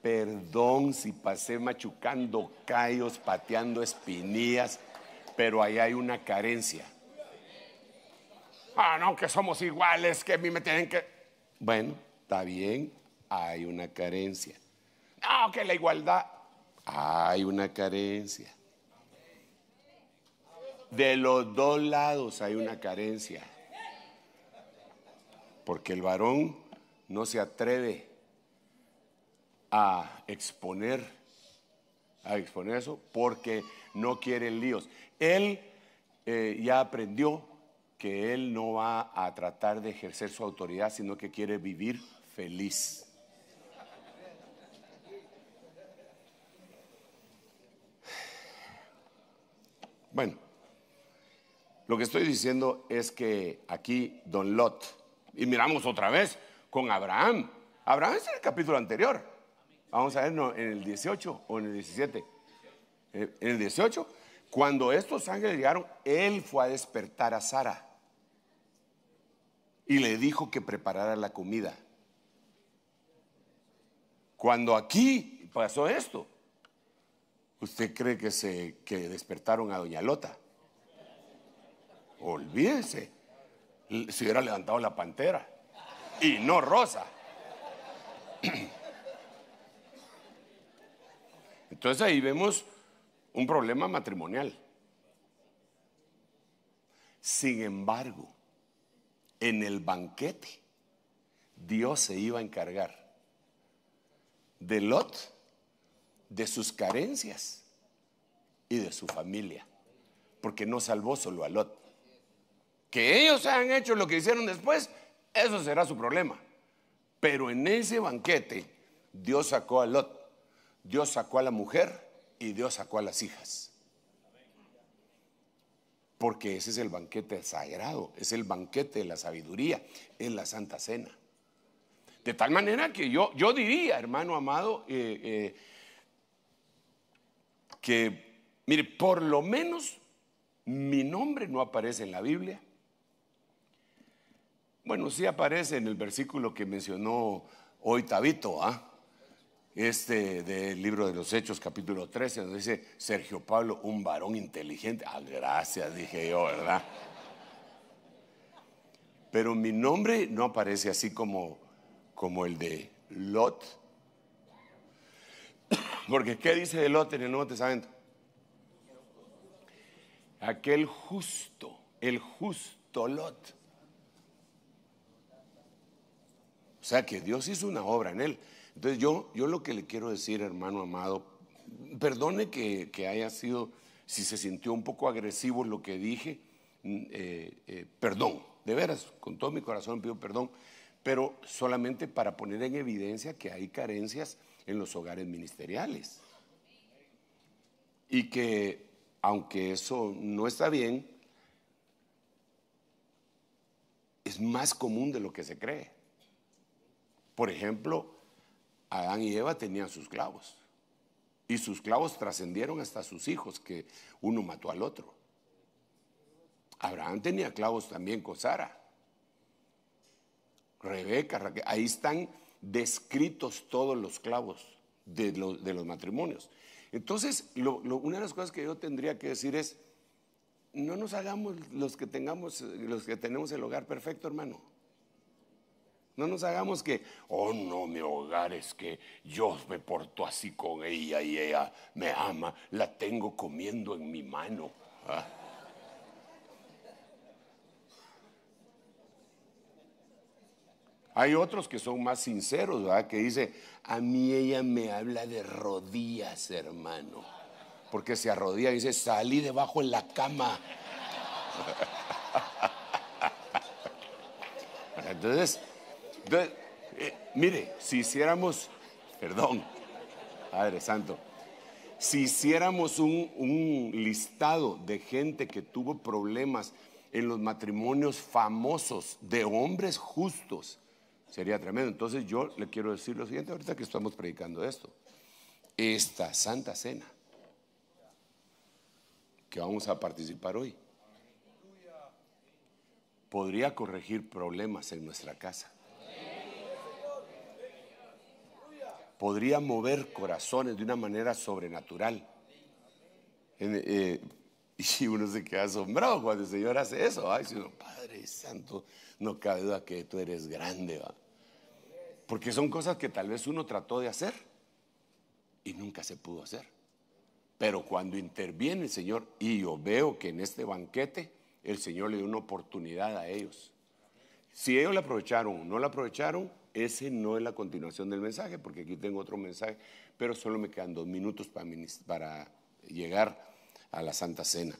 Perdón si pasé machucando callos, pateando espinillas, pero ahí hay una carencia. Ah, no, que somos iguales, que a mí me tienen que... Bueno, está bien, hay una carencia. No, que la igualdad, hay una carencia. De los dos lados hay una carencia. Porque el varón no se atreve a exponer, a exponer eso, porque no quiere líos. Él eh, ya aprendió que él no va a tratar de ejercer su autoridad, sino que quiere vivir feliz. Bueno, lo que estoy diciendo es que aquí Don Lot, y miramos otra vez con Abraham. Abraham es en el capítulo anterior. Vamos a ver en el 18 o en el 17. Eh, en el 18, cuando estos ángeles llegaron, él fue a despertar a Sara y le dijo que preparara la comida. Cuando aquí pasó esto, ¿usted cree que, se, despertaron a Doña Lota? Olvídese, se hubiera levantado la pantera y no Rosa. [CLEARS THROAT] Entonces ahí vemos un problema matrimonial. Sin embargo, en el banquete, Dios se iba a encargar de Lot, de sus carencias y de su familia, porque no salvó solo a Lot. Que ellos hayan hecho lo que hicieron después, eso será su problema. Pero en ese banquete, Dios sacó a Lot, Dios sacó a la mujer y Dios sacó a las hijas porque ese es el banquete sagrado, es el banquete de la sabiduría, es la Santa Cena. De tal manera que yo, yo diría, hermano amado, eh, eh, que, mire, por lo menos mi nombre no aparece en la Biblia. Bueno, sí aparece en el versículo que mencionó hoy Tabito, ¿ah? este del libro de los Hechos, capítulo 13, donde dice Sergio Pablo, un varón inteligente. Ah, gracias, dije yo, ¿verdad? Pero mi nombre no aparece así como, como el de Lot. Porque ¿qué dice de Lot en el Nuevo Testamento? Aquel justo, el justo Lot. O sea que Dios hizo una obra en él. Entonces yo, yo lo que le quiero decir, hermano amado, perdone que, haya sido, si se sintió un poco agresivo lo que dije, mm, eh, eh, perdón, de veras, con todo mi corazón pido perdón, pero solamente para poner en evidencia que hay carencias en los hogares ministeriales. Y que, aunque eso no está bien, es más común de lo que se cree. Por ejemplo, Adán y Eva tenían sus clavos. Y sus clavos trascendieron hasta sus hijos, que uno mató al otro. Abraham tenía clavos también con Sara. Rebeca, Raquel, ahí están descritos todos los clavos de, los matrimonios. Entonces, una de las cosas que yo tendría que decir es, no nos hagamos los que tengamos, los que tenemos el hogar perfecto, hermano. No nos hagamos que, oh no, mi hogar es que yo me porto así con ella y ella me ama, la tengo comiendo en mi mano. ¿Ah? Hay otros que son más sinceros, ¿verdad? que dice, a mí ella me habla de rodillas, hermano, porque se arrodilla y dice, salí debajo en la cama. [LAUGHS] Entonces, eh, mire, si hiciéramos, perdón, Padre Santo, si hiciéramos un listado de gente que tuvo problemas en los matrimonios famosos de hombres justos, sería tremendo. Entonces yo le quiero decir lo siguiente, ahorita que estamos predicando esto, esta Santa Cena que vamos a participar hoy podría corregir problemas en nuestra casa. podría mover corazones de una manera sobrenatural. Eh, [LAUGHS] y uno se queda asombrado cuando el Señor hace eso. Ay, Padre Santo, no cabe duda que tú eres grande. ¿va? Porque son cosas que tal vez uno trató de hacer y nunca se pudo hacer. Pero cuando interviene el Señor, y yo veo que en este banquete el Señor le dio una oportunidad a ellos. Si ellos la aprovecharon o no la aprovecharon, ese no es la continuación del mensaje, porque aquí tengo otro mensaje, pero solo me quedan dos minutos para, llegar a la Santa Cena.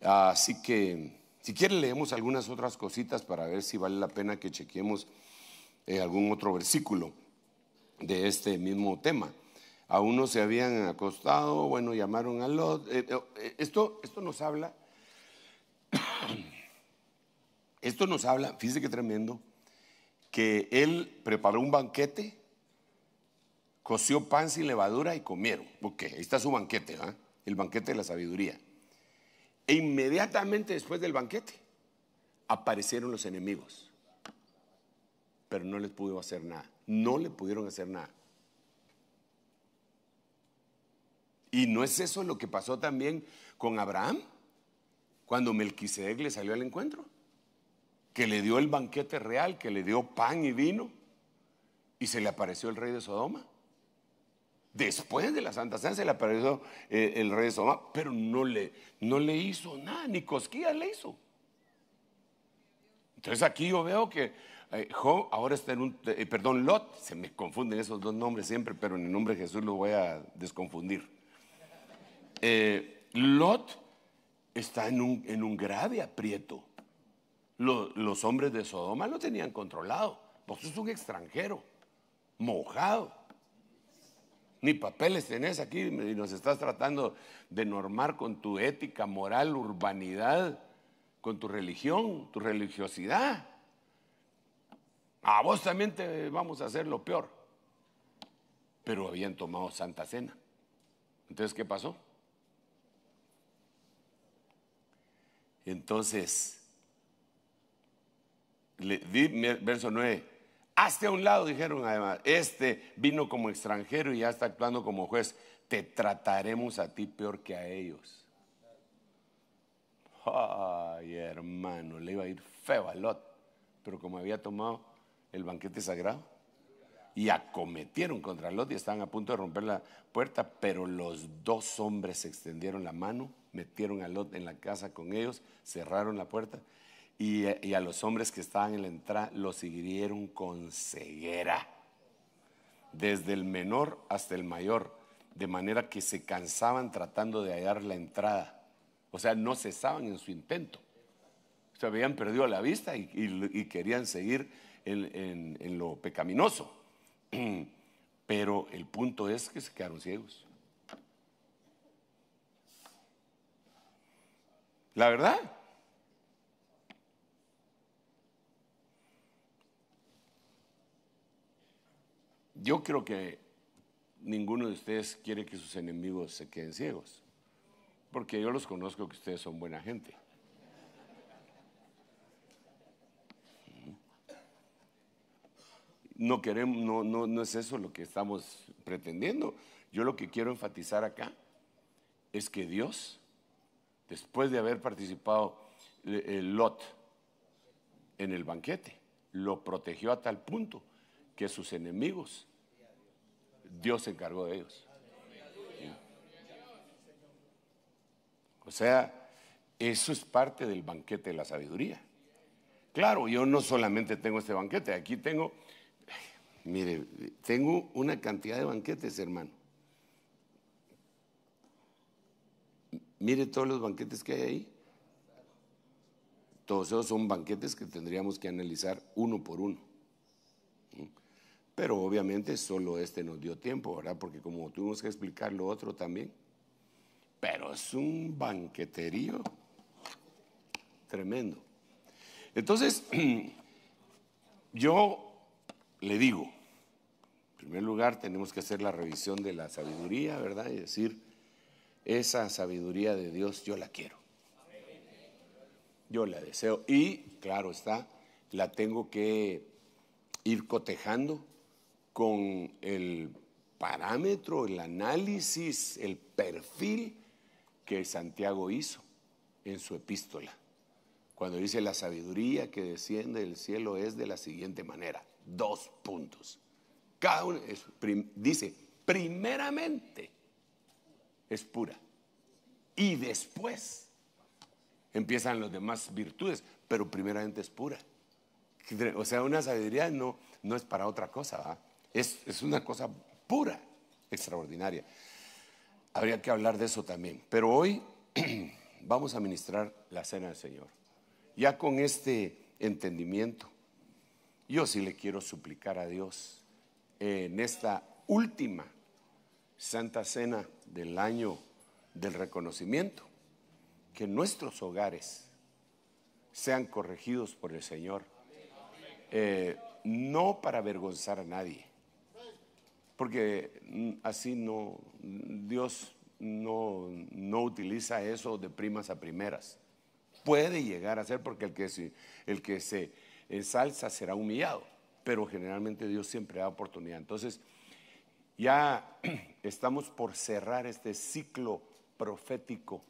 Así que, si quieren, leemos algunas otras cositas para ver si vale la pena que chequemos eh, algún otro versículo de este mismo tema. A unos se habían acostado, bueno, llamaron a Lot. Eh, eh, esto, esto nos habla, [COUGHS] esto nos habla, fíjese qué tremendo que él preparó un banquete, coció pan sin levadura y comieron. Porque ahí está su banquete, el banquete de la sabiduría. E inmediatamente después del banquete aparecieron los enemigos, pero no les pudo hacer nada, no le pudieron hacer nada. Y no es eso lo que pasó también con Abraham, cuando Melquisedec le salió al encuentro que le dio el banquete real, que le dio pan y vino, y se le apareció el rey de Sodoma. Después de la Santa Cena se le apareció eh, el rey de Sodoma, pero no le, no le hizo nada, ni cosquillas le hizo. Entonces aquí yo veo que eh, Job ahora está en un, eh, perdón, Lot, se me confunden esos dos nombres siempre, pero en el nombre de Jesús lo voy a desconfundir. Lot está en un, en un grave aprieto los hombres de Sodoma lo tenían controlado. Vos sos un extranjero, mojado. Ni papeles tenés aquí y nos estás tratando de normar con tu ética, moral, urbanidad, con tu religión, tu religiosidad. A vos también te vamos a hacer lo peor. Pero habían tomado Santa Cena. Entonces, ¿qué pasó? Entonces, verso 9. Hazte a un lado, dijeron además. Este vino como extranjero y ya está actuando como juez. Te trataremos a ti peor que a ellos. Ay, hermano, le iba a ir feo a Lot. Pero como había tomado el banquete sagrado y acometieron contra Lot y estaban a punto de romper la puerta, pero los dos hombres extendieron la mano, metieron a Lot en la casa con ellos, cerraron la puerta y, a los hombres que estaban en la entrada los siguieron con ceguera, desde el menor hasta el mayor, de manera que se cansaban tratando de hallar la entrada. O sea, no cesaban en su intento. O sea, habían perdido la vista y, querían seguir en lo pecaminoso. [CLEARS THROAT] Pero el punto es que se quedaron ciegos. La verdad. Yo creo que ninguno de ustedes quiere que sus enemigos se queden ciegos, porque yo los conozco que ustedes son buena gente. Mm. No queremos, no, no, es eso lo que estamos pretendiendo. Yo lo que quiero enfatizar acá es que Dios, después de haber participado el Lot en el banquete, lo protegió a tal punto que sus enemigos, Dios se encargó de ellos. O sea, eso es parte del banquete de la sabiduría. Claro, yo no solamente tengo este banquete, aquí tengo, mire, tengo una cantidad de banquetes, hermano. Mire todos los banquetes que hay ahí. Todos esos son banquetes que tendríamos que analizar uno por uno. Pero obviamente solo este nos dio tiempo, ¿verdad? Porque como tuvimos que explicar lo otro también. Pero es un banqueterío tremendo. Entonces, [CLEARS THROAT] yo le digo, en primer lugar tenemos que hacer la revisión de la sabiduría, ¿verdad? Y decir, esa sabiduría de Dios yo la quiero. Yo la deseo. Y, claro está, la tengo que ir cotejando con el parámetro, el análisis, el perfil que Santiago hizo en su epístola. Cuando dice la sabiduría que desciende del cielo es de la siguiente manera. Dos puntos. Cada uno dice, primeramente es pura. Y después empiezan las demás virtudes, pero primeramente es pura. O sea, una sabiduría no, no es para otra cosa. ¿va? Es, una cosa pura, extraordinaria. Habría que hablar de eso también. Pero hoy [CLEARS THROAT] vamos a ministrar la cena del Señor. Ya con este entendimiento, yo sí le quiero suplicar a Dios en esta última Santa Cena del año del reconocimiento, que nuestros hogares sean corregidos por el Señor, eh, no para avergonzar a nadie, porque así no, Dios no, utiliza eso de primas a primeras. Puede llegar a ser porque el que se, el que se ensalza será humillado, pero generalmente Dios siempre da oportunidad. Entonces, ya [CLEARS THROAT] estamos por cerrar este ciclo profético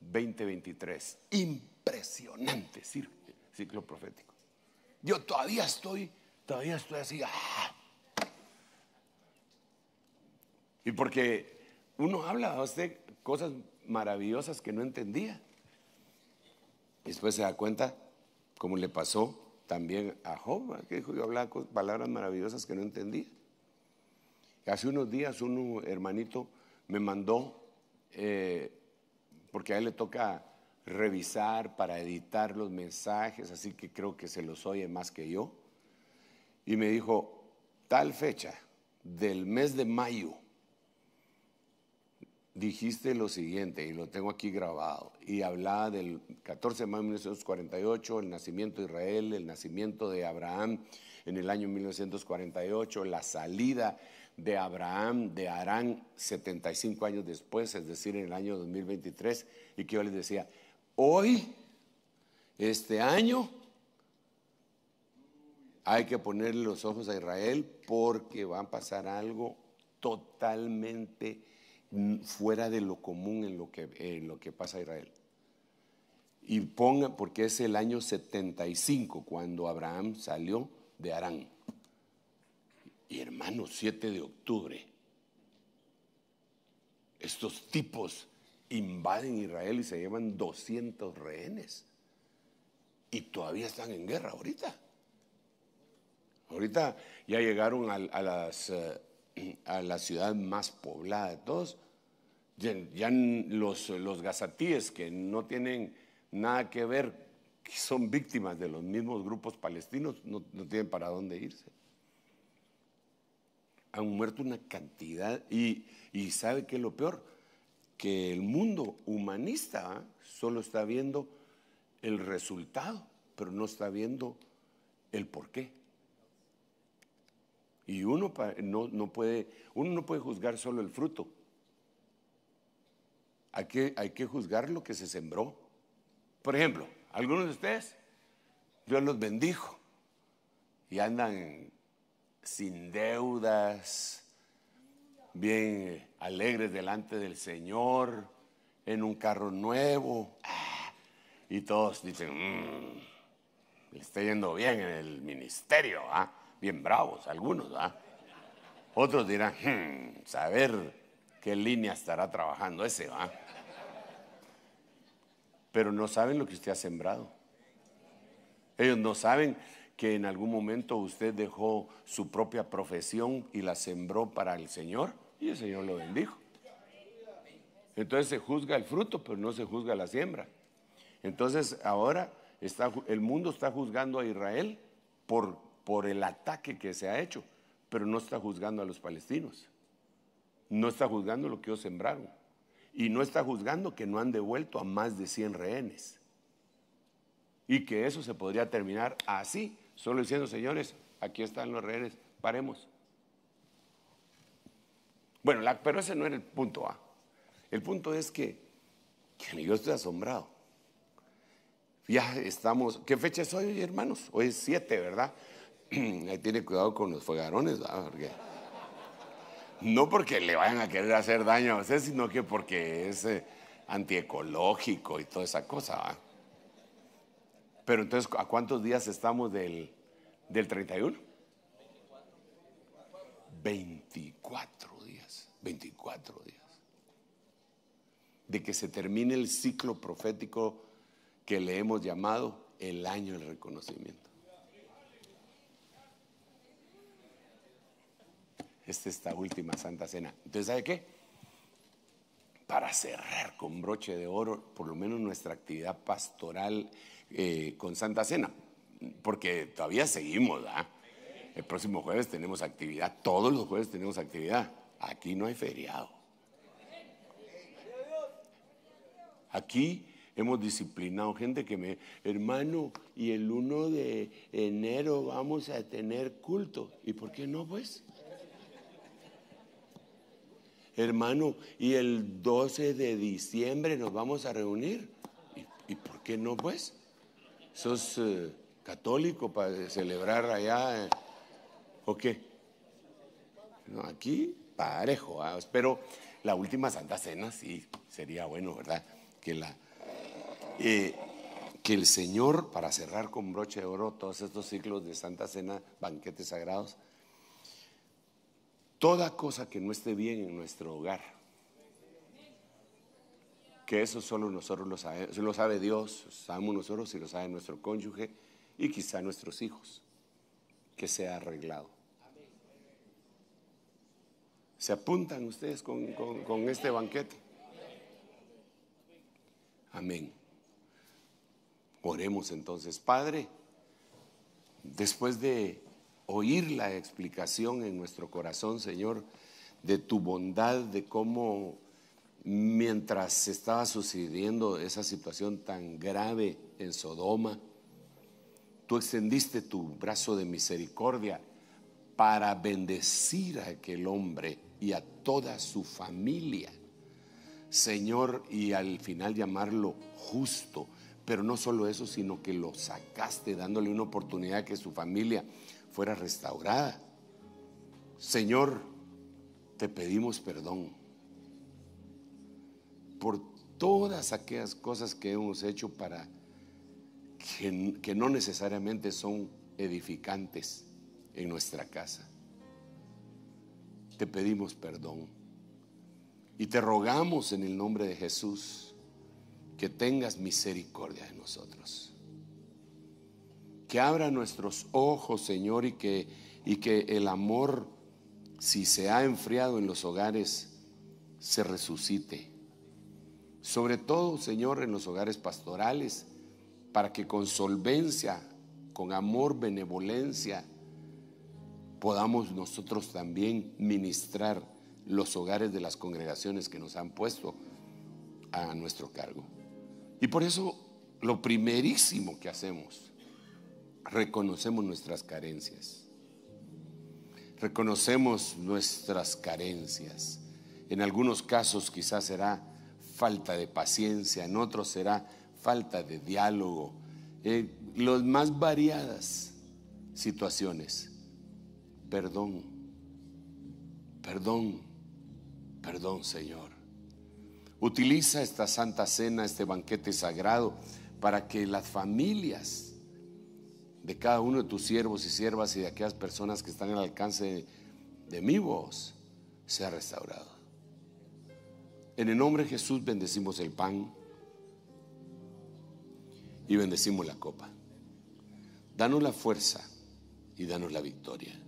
2023. Impresionante ciclo profético. Yo todavía estoy, todavía estoy así. ¡ah! Y porque uno habla a usted cosas maravillosas que no entendía. Y después se da cuenta, como le pasó también a Job, que dijo, yo hablaba palabras maravillosas que no entendía. hace unos días un hermanito me mandó, eh, porque a él le toca revisar para editar los mensajes, así que creo que se los oye más que yo. Y me dijo, tal fecha del mes de mayo dijiste lo siguiente, y lo tengo aquí grabado, y hablaba del 14 de mayo de 1948, el nacimiento de Israel, el nacimiento de Abraham en el año 1948, la salida de Abraham de Arán 75 años después, es decir, en el año 2023, y que yo les decía, hoy, este año, hay que ponerle los ojos a Israel porque va a pasar algo totalmente fuera de lo común en lo que, en lo que pasa a Israel. Y ponga, porque es el año 75 cuando Abraham salió de Arán. Y hermano, 7 de octubre, estos tipos invaden Israel y se llevan 200 rehenes. Y todavía están en guerra ahorita. Ahorita ya llegaron a las eh, a la ciudad más poblada de todos, ya, los, los gazatíes que no tienen nada que ver, que son víctimas de los mismos grupos palestinos, no, tienen para dónde irse. Han muerto una cantidad y, y sabe que lo peor, que el mundo humanista ¿ah? solo está viendo el resultado, pero no está viendo el porqué. Y uno no, puede, uno no puede juzgar solo el fruto. Hay que, hay que juzgar lo que se sembró. Por ejemplo, algunos de ustedes, Dios los bendijo y andan sin deudas, bien eh, alegres delante del Señor, en un carro nuevo. Y todos dicen, mm, le está yendo bien en el ministerio. ¿ah? bien bravos algunos, ¿ah? Otros dirán, hmm, saber qué línea estará trabajando ese, ¿va? Pero no saben lo que usted ha sembrado. Ellos no saben que en algún momento usted dejó su propia profesión y la sembró para el Señor y el Señor lo bendijo. Entonces se juzga el fruto, pero no se juzga la siembra. Entonces ahora está, el mundo está juzgando a Israel por por el ataque que se ha hecho, pero no está juzgando a los palestinos, no está juzgando lo que ellos sembraron y no está juzgando que no han devuelto a más de 100 rehenes y que eso se podría terminar así, solo diciendo, señores, aquí están los rehenes, paremos. Bueno, pero ese no era el punto A. El punto es que, que yo estoy asombrado. Ya estamos, ¿qué fecha es hoy, hermanos? Hoy es 7, ¿verdad? [CLEARS THROAT] ahí tiene cuidado con los fogarones, ¿verdad? no porque le vayan a querer hacer daño a usted, sino que porque es eh, antiecológico y toda esa cosa, ¿verdad? Pero entonces, ¿a cuántos días estamos del, del 31? 24 días, 24 días. De que se termine el ciclo profético que le hemos llamado el año del reconocimiento. esta última Santa Cena. Entonces, ¿sabe qué? Para cerrar con broche de oro, por lo menos nuestra actividad pastoral eh, con Santa Cena, porque todavía seguimos, ¿ah? El próximo jueves tenemos actividad, todos los jueves tenemos actividad. Aquí no hay feriado. Aquí hemos disciplinado gente que me, hermano, y el 1 de enero vamos a tener culto. ¿Y por qué no, pues? hermano, y el 12 de diciembre nos vamos a reunir. ¿Y, por qué no, pues? ¿Sos eh, católico para celebrar allá? Eh, ¿O qué? No, aquí parejo, Espero ah, pero la última Santa Cena sí sería bueno, ¿verdad? Que, la, eh, que el Señor, para cerrar con broche de oro todos estos ciclos de Santa Cena, banquetes sagrados, toda cosa que no esté bien en nuestro hogar. Que eso solo nosotros lo sabemos, lo sabe Dios, sabemos nosotros y lo sabe nuestro cónyuge y quizá nuestros hijos. Que sea arreglado. ¿Se apuntan ustedes con este banquete? Amén. Oremos entonces, Padre, después de oír la explicación en nuestro corazón, Señor, de tu bondad, de cómo mientras estaba sucediendo esa situación tan grave en Sodoma, tú extendiste tu brazo de misericordia para bendecir a aquel hombre y a toda su familia. Señor, y al final llamarlo justo. Pero no solo eso, sino que lo sacaste dándole una oportunidad que su familia fuera restaurada. Señor, te pedimos perdón por todas aquellas cosas que hemos hecho para que, que, no necesariamente son edificantes en nuestra casa. Te pedimos perdón y te rogamos en el nombre de Jesús que tengas misericordia de nosotros que abra nuestros ojos, Señor, y que, y que el amor, si se ha enfriado en los hogares, se resucite. Sobre todo, Señor, en los hogares pastorales, para que con solvencia, con amor, benevolencia, podamos nosotros también ministrar los hogares de las congregaciones que nos han puesto a nuestro cargo. Y por eso lo primerísimo que hacemos reconocemos nuestras carencias. Reconocemos nuestras carencias. En algunos casos quizás será falta de paciencia, en otros será falta de diálogo, En eh, las más variadas situaciones. Perdón, perdón, perdón Señor. Utiliza esta santa cena, este banquete sagrado, para que las familias de cada uno de tus siervos y siervas y de aquellas personas que están al alcance de, mi voz sea restaurado. En el nombre de Jesús bendecimos el pan y bendecimos la copa. Danos la fuerza y danos la victoria.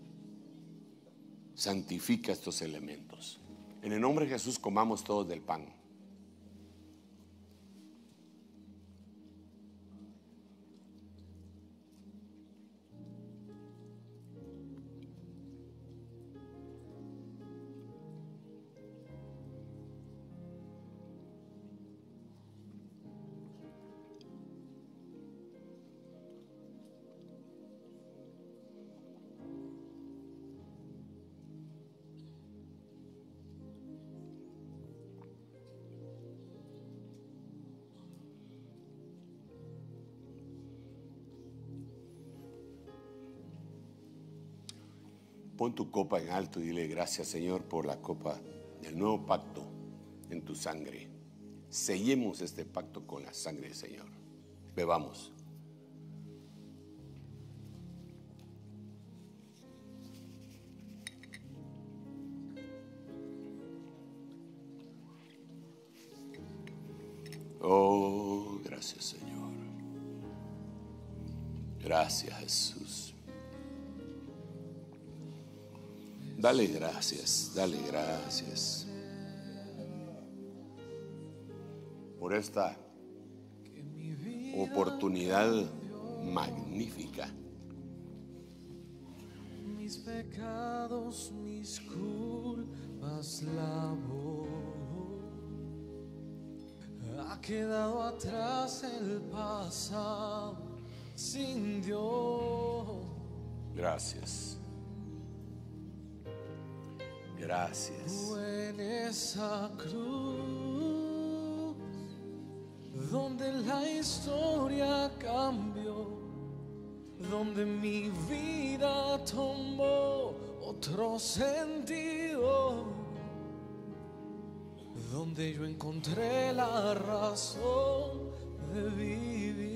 Santifica estos elementos. En el nombre de Jesús comamos todos del pan. tu copa en alto y dile gracias Señor por la copa del nuevo pacto en tu sangre. Sellemos este pacto con la sangre del Señor. Bebamos. Dale gracias, dale gracias por esta oportunidad magnífica. Mis pecados, mis culpas voz. Ha quedado atrás el pasado sin Dios. Gracias. Gracias. en esa cruz, donde la historia cambió, donde mi vida tomó otro sentido, donde yo encontré la razón de vivir.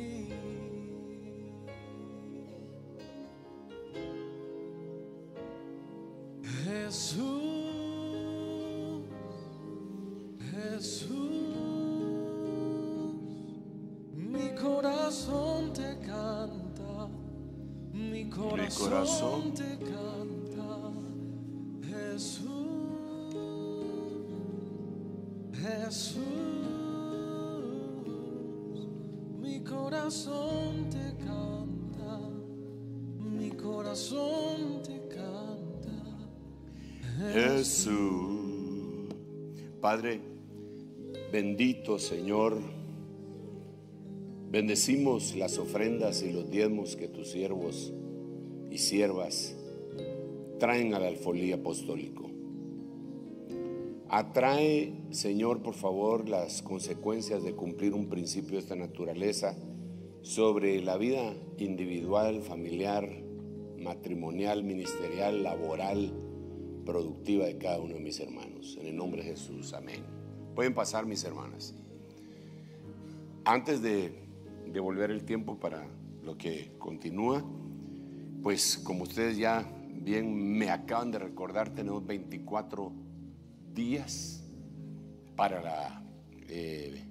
mi corazón te canta, mi corazón, te canta, Jesús, Jesús, mi corazón te canta, mi corazón te canta, Jesús. Padre, Bendito Señor, bendecimos las ofrendas y los diezmos que tus siervos y siervas traen al alfolí apostólico. Atrae, Señor, por favor, las consecuencias de cumplir un principio de esta naturaleza sobre la vida individual, familiar, matrimonial, ministerial, laboral, productiva de cada uno de mis hermanos. En el nombre de Jesús, amén. Pueden pasar, mis hermanas. Antes de devolver el tiempo para lo que continúa, pues como ustedes ya bien me acaban de recordar, tenemos 24 días para la eh,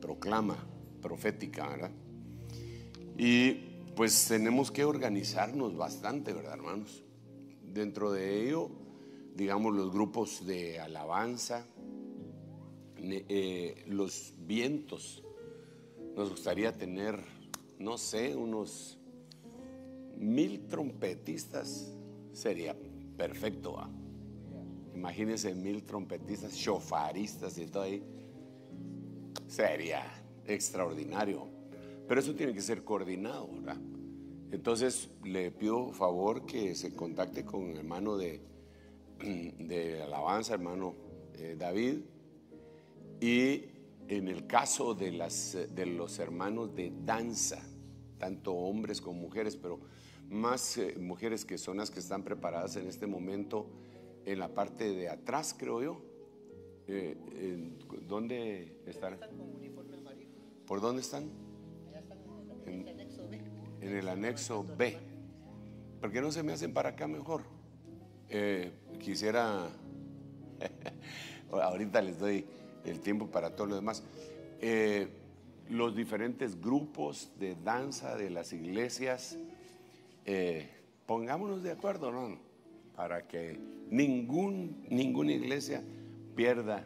proclama profética, ¿verdad? Y pues tenemos que organizarnos bastante, ¿verdad, hermanos? Dentro de ello, digamos, los grupos de alabanza, eh, los vientos. Nos gustaría tener, no sé, unos mil trompetistas. Sería perfecto. Imagínense mil trompetistas, chofaristas y todo ahí. Sería extraordinario. Pero eso tiene que ser coordinado, Entonces le pido favor que se contacte con el hermano de, [CLEARS THROAT] de alabanza, hermano eh, David, y en el caso de, las, de los hermanos de danza, tanto hombres como mujeres, pero más eh, mujeres que son las que están preparadas en este momento en la parte de atrás, creo yo. Eh, ¿Dónde están? están con uniforme amarillo. ¿Por dónde están? en, el, anexo B. en el anexo B. ¿Por qué no se me hacen para acá mejor? Eh, quisiera, [LAUGHS] ahorita les doy el tiempo para todo lo demás. Eh, los diferentes grupos de danza de las iglesias, eh, pongámonos de acuerdo, ¿no? para que ningún, ninguna iglesia pierda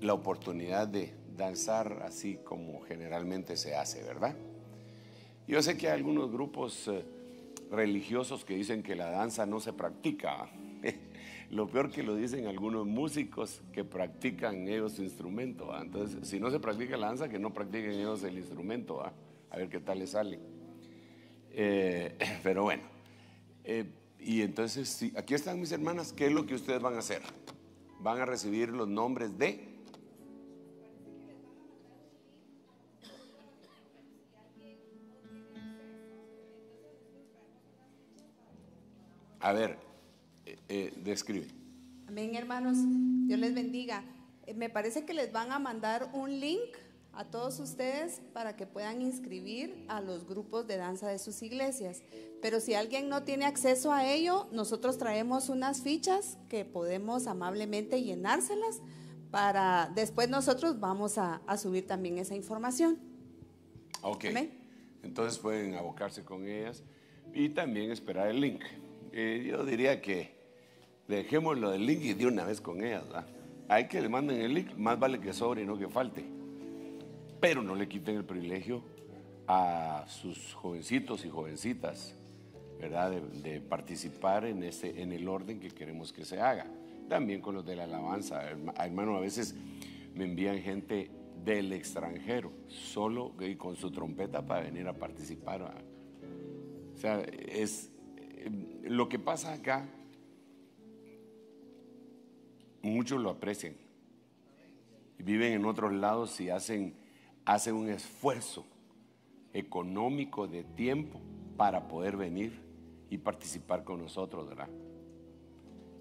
la oportunidad de danzar así como generalmente se hace, ¿verdad? Yo sé que hay algunos grupos eh, religiosos que dicen que la danza no se practica, lo peor que lo dicen algunos músicos que practican ellos su instrumento. Entonces, si no se practica la danza, que no practiquen ellos el instrumento. A ver qué tal les sale. Eh, [LAUGHS] pero bueno. Eh, y entonces, aquí están mis hermanas. ¿Qué es lo que ustedes van a hacer? Van a recibir los nombres de... A ver, eh, eh, describe. Amén, hermanos. Dios les bendiga. Eh, me parece que les van a mandar un link a todos ustedes para que puedan inscribir a los grupos de danza de sus iglesias. Pero si alguien no tiene acceso a ello, nosotros traemos unas fichas que podemos amablemente llenárselas para después nosotros vamos a, subir también esa información. Ok. Entonces pueden abocarse con ellas y también esperar el link. yo diría que Dejemos lo del link y de una vez con ellas. Hay que le manden el link, más vale que sobre y no que falte. Pero no le quiten el privilegio a sus jovencitos y jovencitas, ¿verdad? De, de participar en, este, en el orden que queremos que se haga. También con los de la alabanza. Hermano, a veces me envían gente del extranjero, solo y con su trompeta para venir a participar. O sea, es eh, lo que pasa acá muchos lo aprecian. viven en otros lados y hacen, un esfuerzo económico de tiempo para poder venir y participar con nosotros, ¿verdad?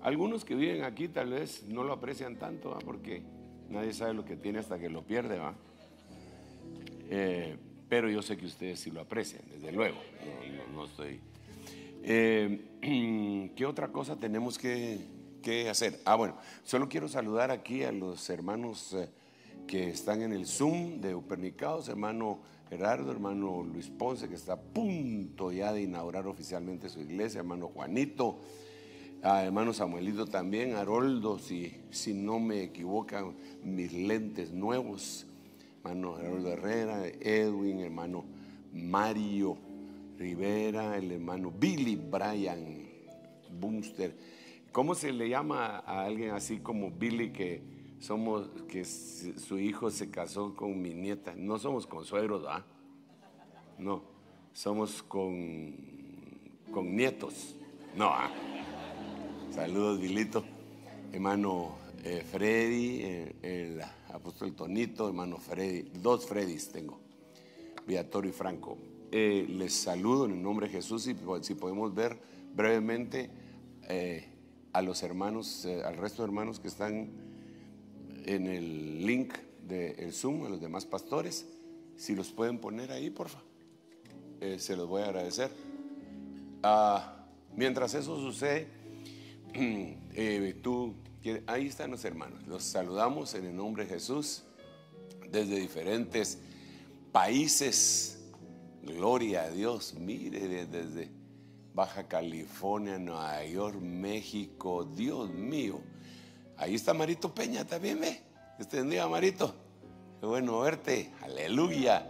Algunos que viven aquí tal vez no lo aprecian tanto, porque nadie sabe lo que tiene hasta que lo pierde, ¿verdad? Eh, pero yo sé que ustedes sí lo aprecian, desde luego. No, estoy. Eh, [CLEARS THROAT] ¿Qué otra cosa tenemos que qué hacer. Ah, bueno, solo quiero saludar aquí a los hermanos eh, que están en el Zoom de Upernicados, hermano Gerardo, hermano Luis Ponce, que está a punto ya de inaugurar oficialmente su iglesia, hermano Juanito, ah, hermano Samuelito también, Haroldo, si, si no me equivocan, mis lentes nuevos, hermano Gerardo Herrera, Edwin, hermano Mario Rivera, el hermano Billy Bryan Boomster ¿Cómo se le llama a alguien así como Billy que somos que su hijo se casó con mi nieta? No somos suegros, ¿ah? No, somos con con nietos. No. ¿ah? Saludos, Bilito. Hermano eh, Freddy, eh, el apóstol Tonito, hermano Freddy, dos Freddys tengo, Viator y Franco. Eh, les saludo en el nombre de Jesús y pues, si podemos ver brevemente a los hermanos, eh, al resto de hermanos que están en el link del Zoom, a los demás pastores, si los pueden poner ahí, porfa. favor eh, se los voy a agradecer. Ah, mientras eso sucede, [CLEARS THROAT] eh, tú, ahí están los hermanos. Los saludamos en el nombre de Jesús desde diferentes países. Gloria a Dios, mire desde Baja California, Nueva York, México, Dios mío. Ahí está Marito Peña también, ve. Este día, Marito. Qué bueno verte. Aleluya.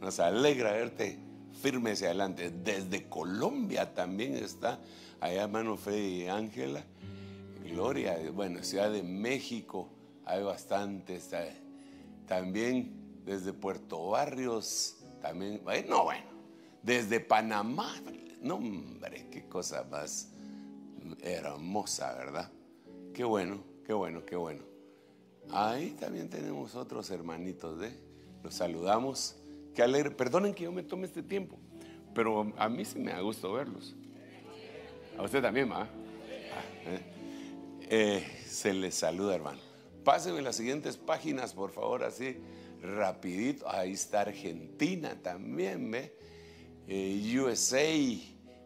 Nos alegra verte. firmes adelante. Desde Colombia también está allá hermano Freddy y Ángela. Gloria, bueno, Ciudad de México, hay bastantes. También desde Puerto Barrios, también, no, bueno, desde Panamá. No, hombre, qué cosa más hermosa, ¿verdad? Qué bueno, qué bueno, qué bueno. Ahí también tenemos otros hermanitos de. ¿eh? Los saludamos. Qué alegre. Perdonen que yo me tome este tiempo, pero a mí sí me da gusto verlos. A usted también, ¿va? Ah, ¿eh? Eh, se les saluda, hermano. Pásenme las siguientes páginas, por favor, así rapidito. Ahí está Argentina también, ¿ve? Eh, USA, de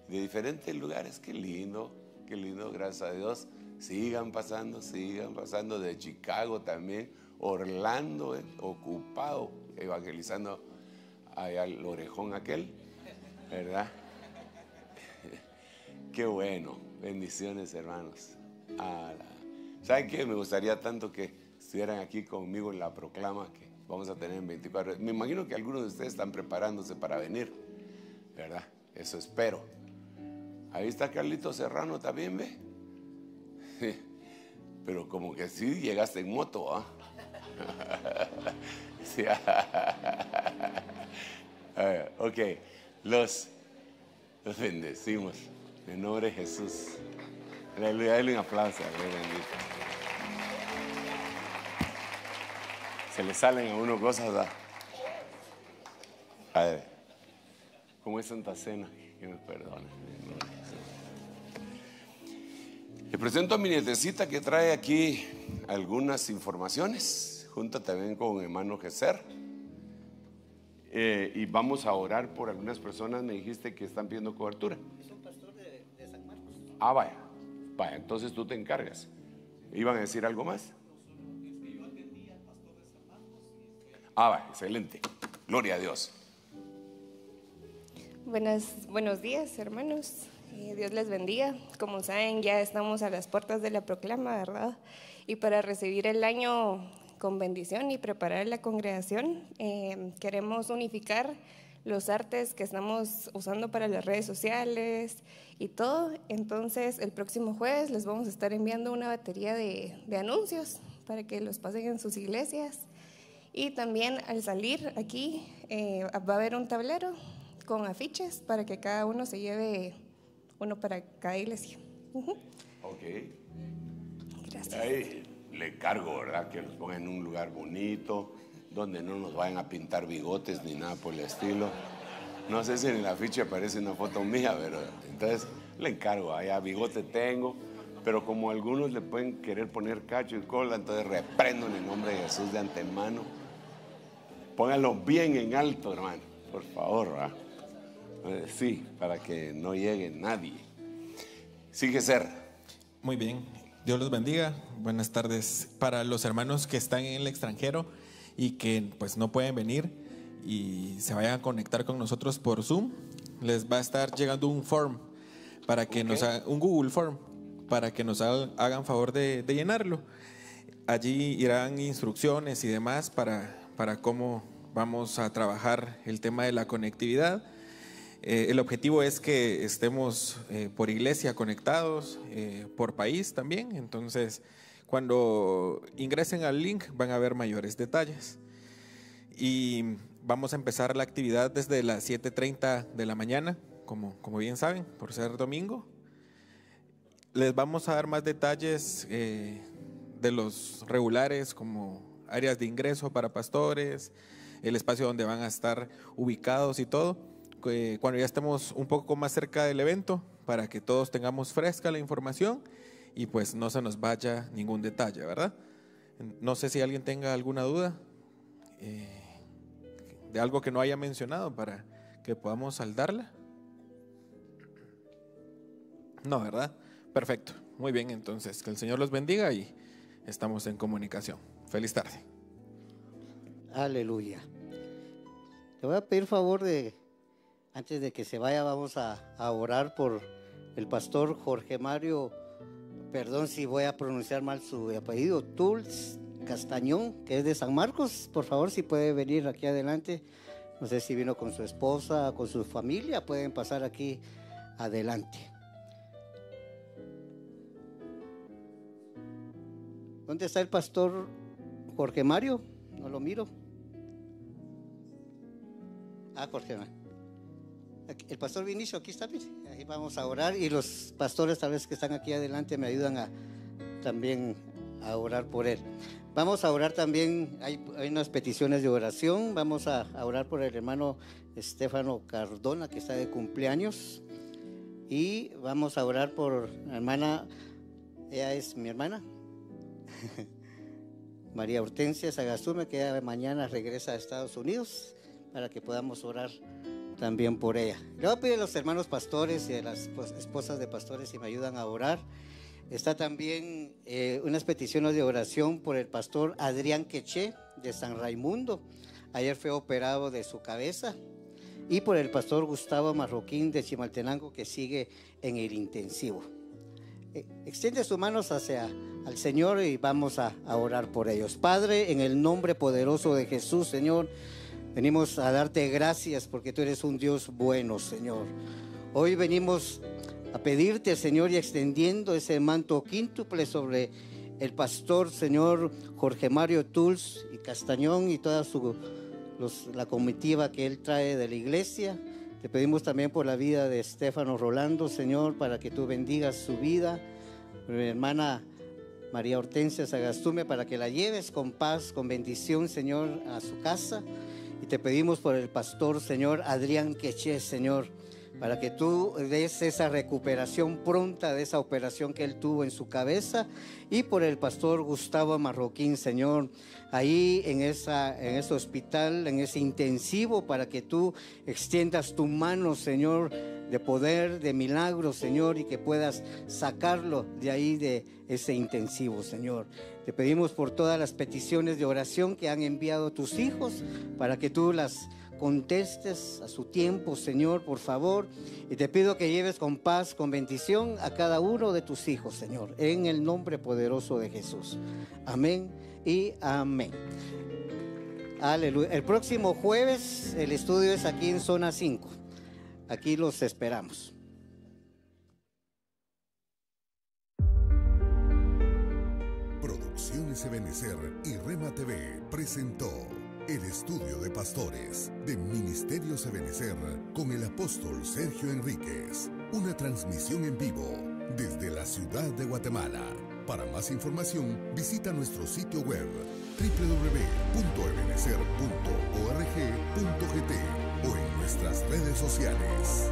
diferentes lugares. Qué lindo, qué lindo, gracias a Dios. Sigan pasando, sigan pasando de Chicago también, Orlando, eh, ocupado, evangelizando al orejón aquel, ¿verdad? [LAUGHS] Qué bueno, bendiciones hermanos. Ah, ¿Saben qué? Me gustaría tanto que estuvieran aquí conmigo en la proclama que vamos a tener en 24 Me imagino que algunos de ustedes están preparándose para venir. ¿verdad? Eso espero. Ahí está Carlito Serrano también, ¿ve? [LAUGHS] Pero como que sí llegaste en moto, ¿ah? [LAUGHS] [LAUGHS] ok, los, los bendecimos. En nombre de Jesús. Aleluya, una un aplauso. Se le salen a uno cosas. A... a como es Santa Cena, que nos perdone. Le presento a mi nietecita que trae aquí algunas informaciones, junta también con hermano Geser. Eh, y vamos a orar por algunas personas, me dijiste que están pidiendo cobertura. Es pastor de, San Marcos. Ah, vaya, vaya, entonces tú te encargas. ¿Iban a decir algo más? Ah, vaya, excelente. Gloria a Dios. Buenas, buenos días, hermanos. Eh, Dios les bendiga. Como saben, ya estamos a las puertas de la proclama, ¿verdad? Y para recibir el año con bendición y preparar la congregación, eh, queremos unificar los artes que estamos usando para las redes sociales y todo. Entonces, el próximo jueves les vamos a estar enviando una batería de, anuncios para que los pasen en sus iglesias. Y también al salir aquí eh, va a haber un tablero con afiches para que cada uno se lleve uno para cada iglesia. Ok. Gracias. Ahí le encargo ¿verdad? Que nos pongan en un lugar bonito, donde no nos vayan a pintar bigotes ni nada por el estilo. No sé si en el afiche aparece una foto mía, pero entonces le encargo, allá bigote tengo, pero como algunos le pueden querer poner cacho y cola, entonces reprendo en el nombre de Jesús de antemano. Pónganlo bien en alto, hermano, por favor, ¿verdad? Eh, sí, para que no llegue nadie. Sigue ser. Muy bien. Dios los bendiga. Buenas tardes para los hermanos que están en el extranjero y que pues no pueden venir y se vayan a conectar con nosotros por Zoom. Les va a estar llegando un form para que nos un Google Form para que nos hagan, favor de, llenarlo. Allí irán instrucciones y demás para, para cómo vamos a trabajar el tema de la conectividad eh, el objetivo es que estemos eh, por iglesia conectados, eh, por país también. Entonces, cuando ingresen al link van a ver mayores detalles. Y vamos a empezar la actividad desde las 7.30 de la mañana, como, como bien saben, por ser domingo. Les vamos a dar más detalles de los regulares, como áreas de ingreso para pastores, el espacio donde van a estar ubicados y todo eh, cuando ya estemos un poco más cerca del evento para que todos tengamos fresca la información y pues no se nos vaya ningún detalle, ¿verdad? No sé si alguien tenga alguna duda eh, de algo que no haya mencionado para que podamos saldarla. No, ¿verdad? Perfecto. Muy bien, entonces, que el Señor los bendiga y estamos en comunicación. Feliz tarde. Aleluya. Te voy a pedir favor de antes de que se vaya, vamos a, orar por el pastor Jorge Mario, perdón si voy a pronunciar mal su apellido, Tuls Castañón, que es de San Marcos. Por favor, si puede venir aquí adelante. No sé si vino con su esposa, con su familia, pueden pasar aquí adelante. ¿Dónde está el pastor Jorge Mario? No lo miro. Ah, Jorge Mario. El pastor Vinicio, aquí está, Ahí vamos a orar y los pastores tal vez que están aquí adelante me ayudan a también a orar por él. Vamos a orar también, hay, unas peticiones de oración, vamos a, orar por el hermano Estefano Cardona que está de cumpleaños y vamos a orar por la hermana, ella es mi hermana, [LAUGHS] María Hortensia Sagastume que mañana regresa a Estados Unidos para que podamos orar también por ella. Le voy a los hermanos pastores y a las esposas de pastores si me ayudan a orar. Está también eh, unas peticiones de oración por el pastor Adrián Queche de San Raimundo. Ayer fue operado de su cabeza. Y por el pastor Gustavo Marroquín de Chimaltenango que sigue en el intensivo. E, extiende sus manos hacia al Señor y vamos a orar por ellos. Padre, en el nombre poderoso de Jesús, Señor. Venimos a darte gracias porque tú eres un Dios bueno, Señor. Hoy venimos a pedirte, Señor, y extendiendo ese manto quíntuple sobre el pastor, Señor Jorge Mario Tuls y Castañón y toda su, la comitiva que él trae de la iglesia. Te pedimos también por la vida de Estefano Rolando, Señor, para que tú bendigas su vida. Mi hermana María Hortensia Sagastume, para que la lleves con paz, con bendición, Señor, a su casa. Y te pedimos por el pastor, Señor Adrián Queche, Señor, para que tú des esa recuperación pronta de esa operación que él tuvo en su cabeza. Y por el pastor Gustavo Marroquín, Señor, ahí en, en ese hospital, en ese intensivo, para que tú extiendas tu mano, Señor, de poder, de milagro, Señor, y que puedas sacarlo de ahí, de ese intensivo, Señor. Te pedimos por todas las peticiones de oración que han enviado tus hijos, para que tú las contestes a su tiempo, Señor, por favor. Y te pido que lleves con paz, con bendición a cada uno de tus hijos, Señor, en el nombre poderoso de Jesús. Amén y amén. Aleluya. El próximo jueves el estudio es aquí en zona 5. Aquí los esperamos. Producciones Ebenecer y Rema TV presentó el estudio de pastores de Ministerios Ebenecer con el apóstol Sergio Enríquez. Una transmisión en vivo desde la ciudad de Guatemala. Para más información, visita nuestro sitio web www.ebenecer.org.gt o en nuestras redes sociales.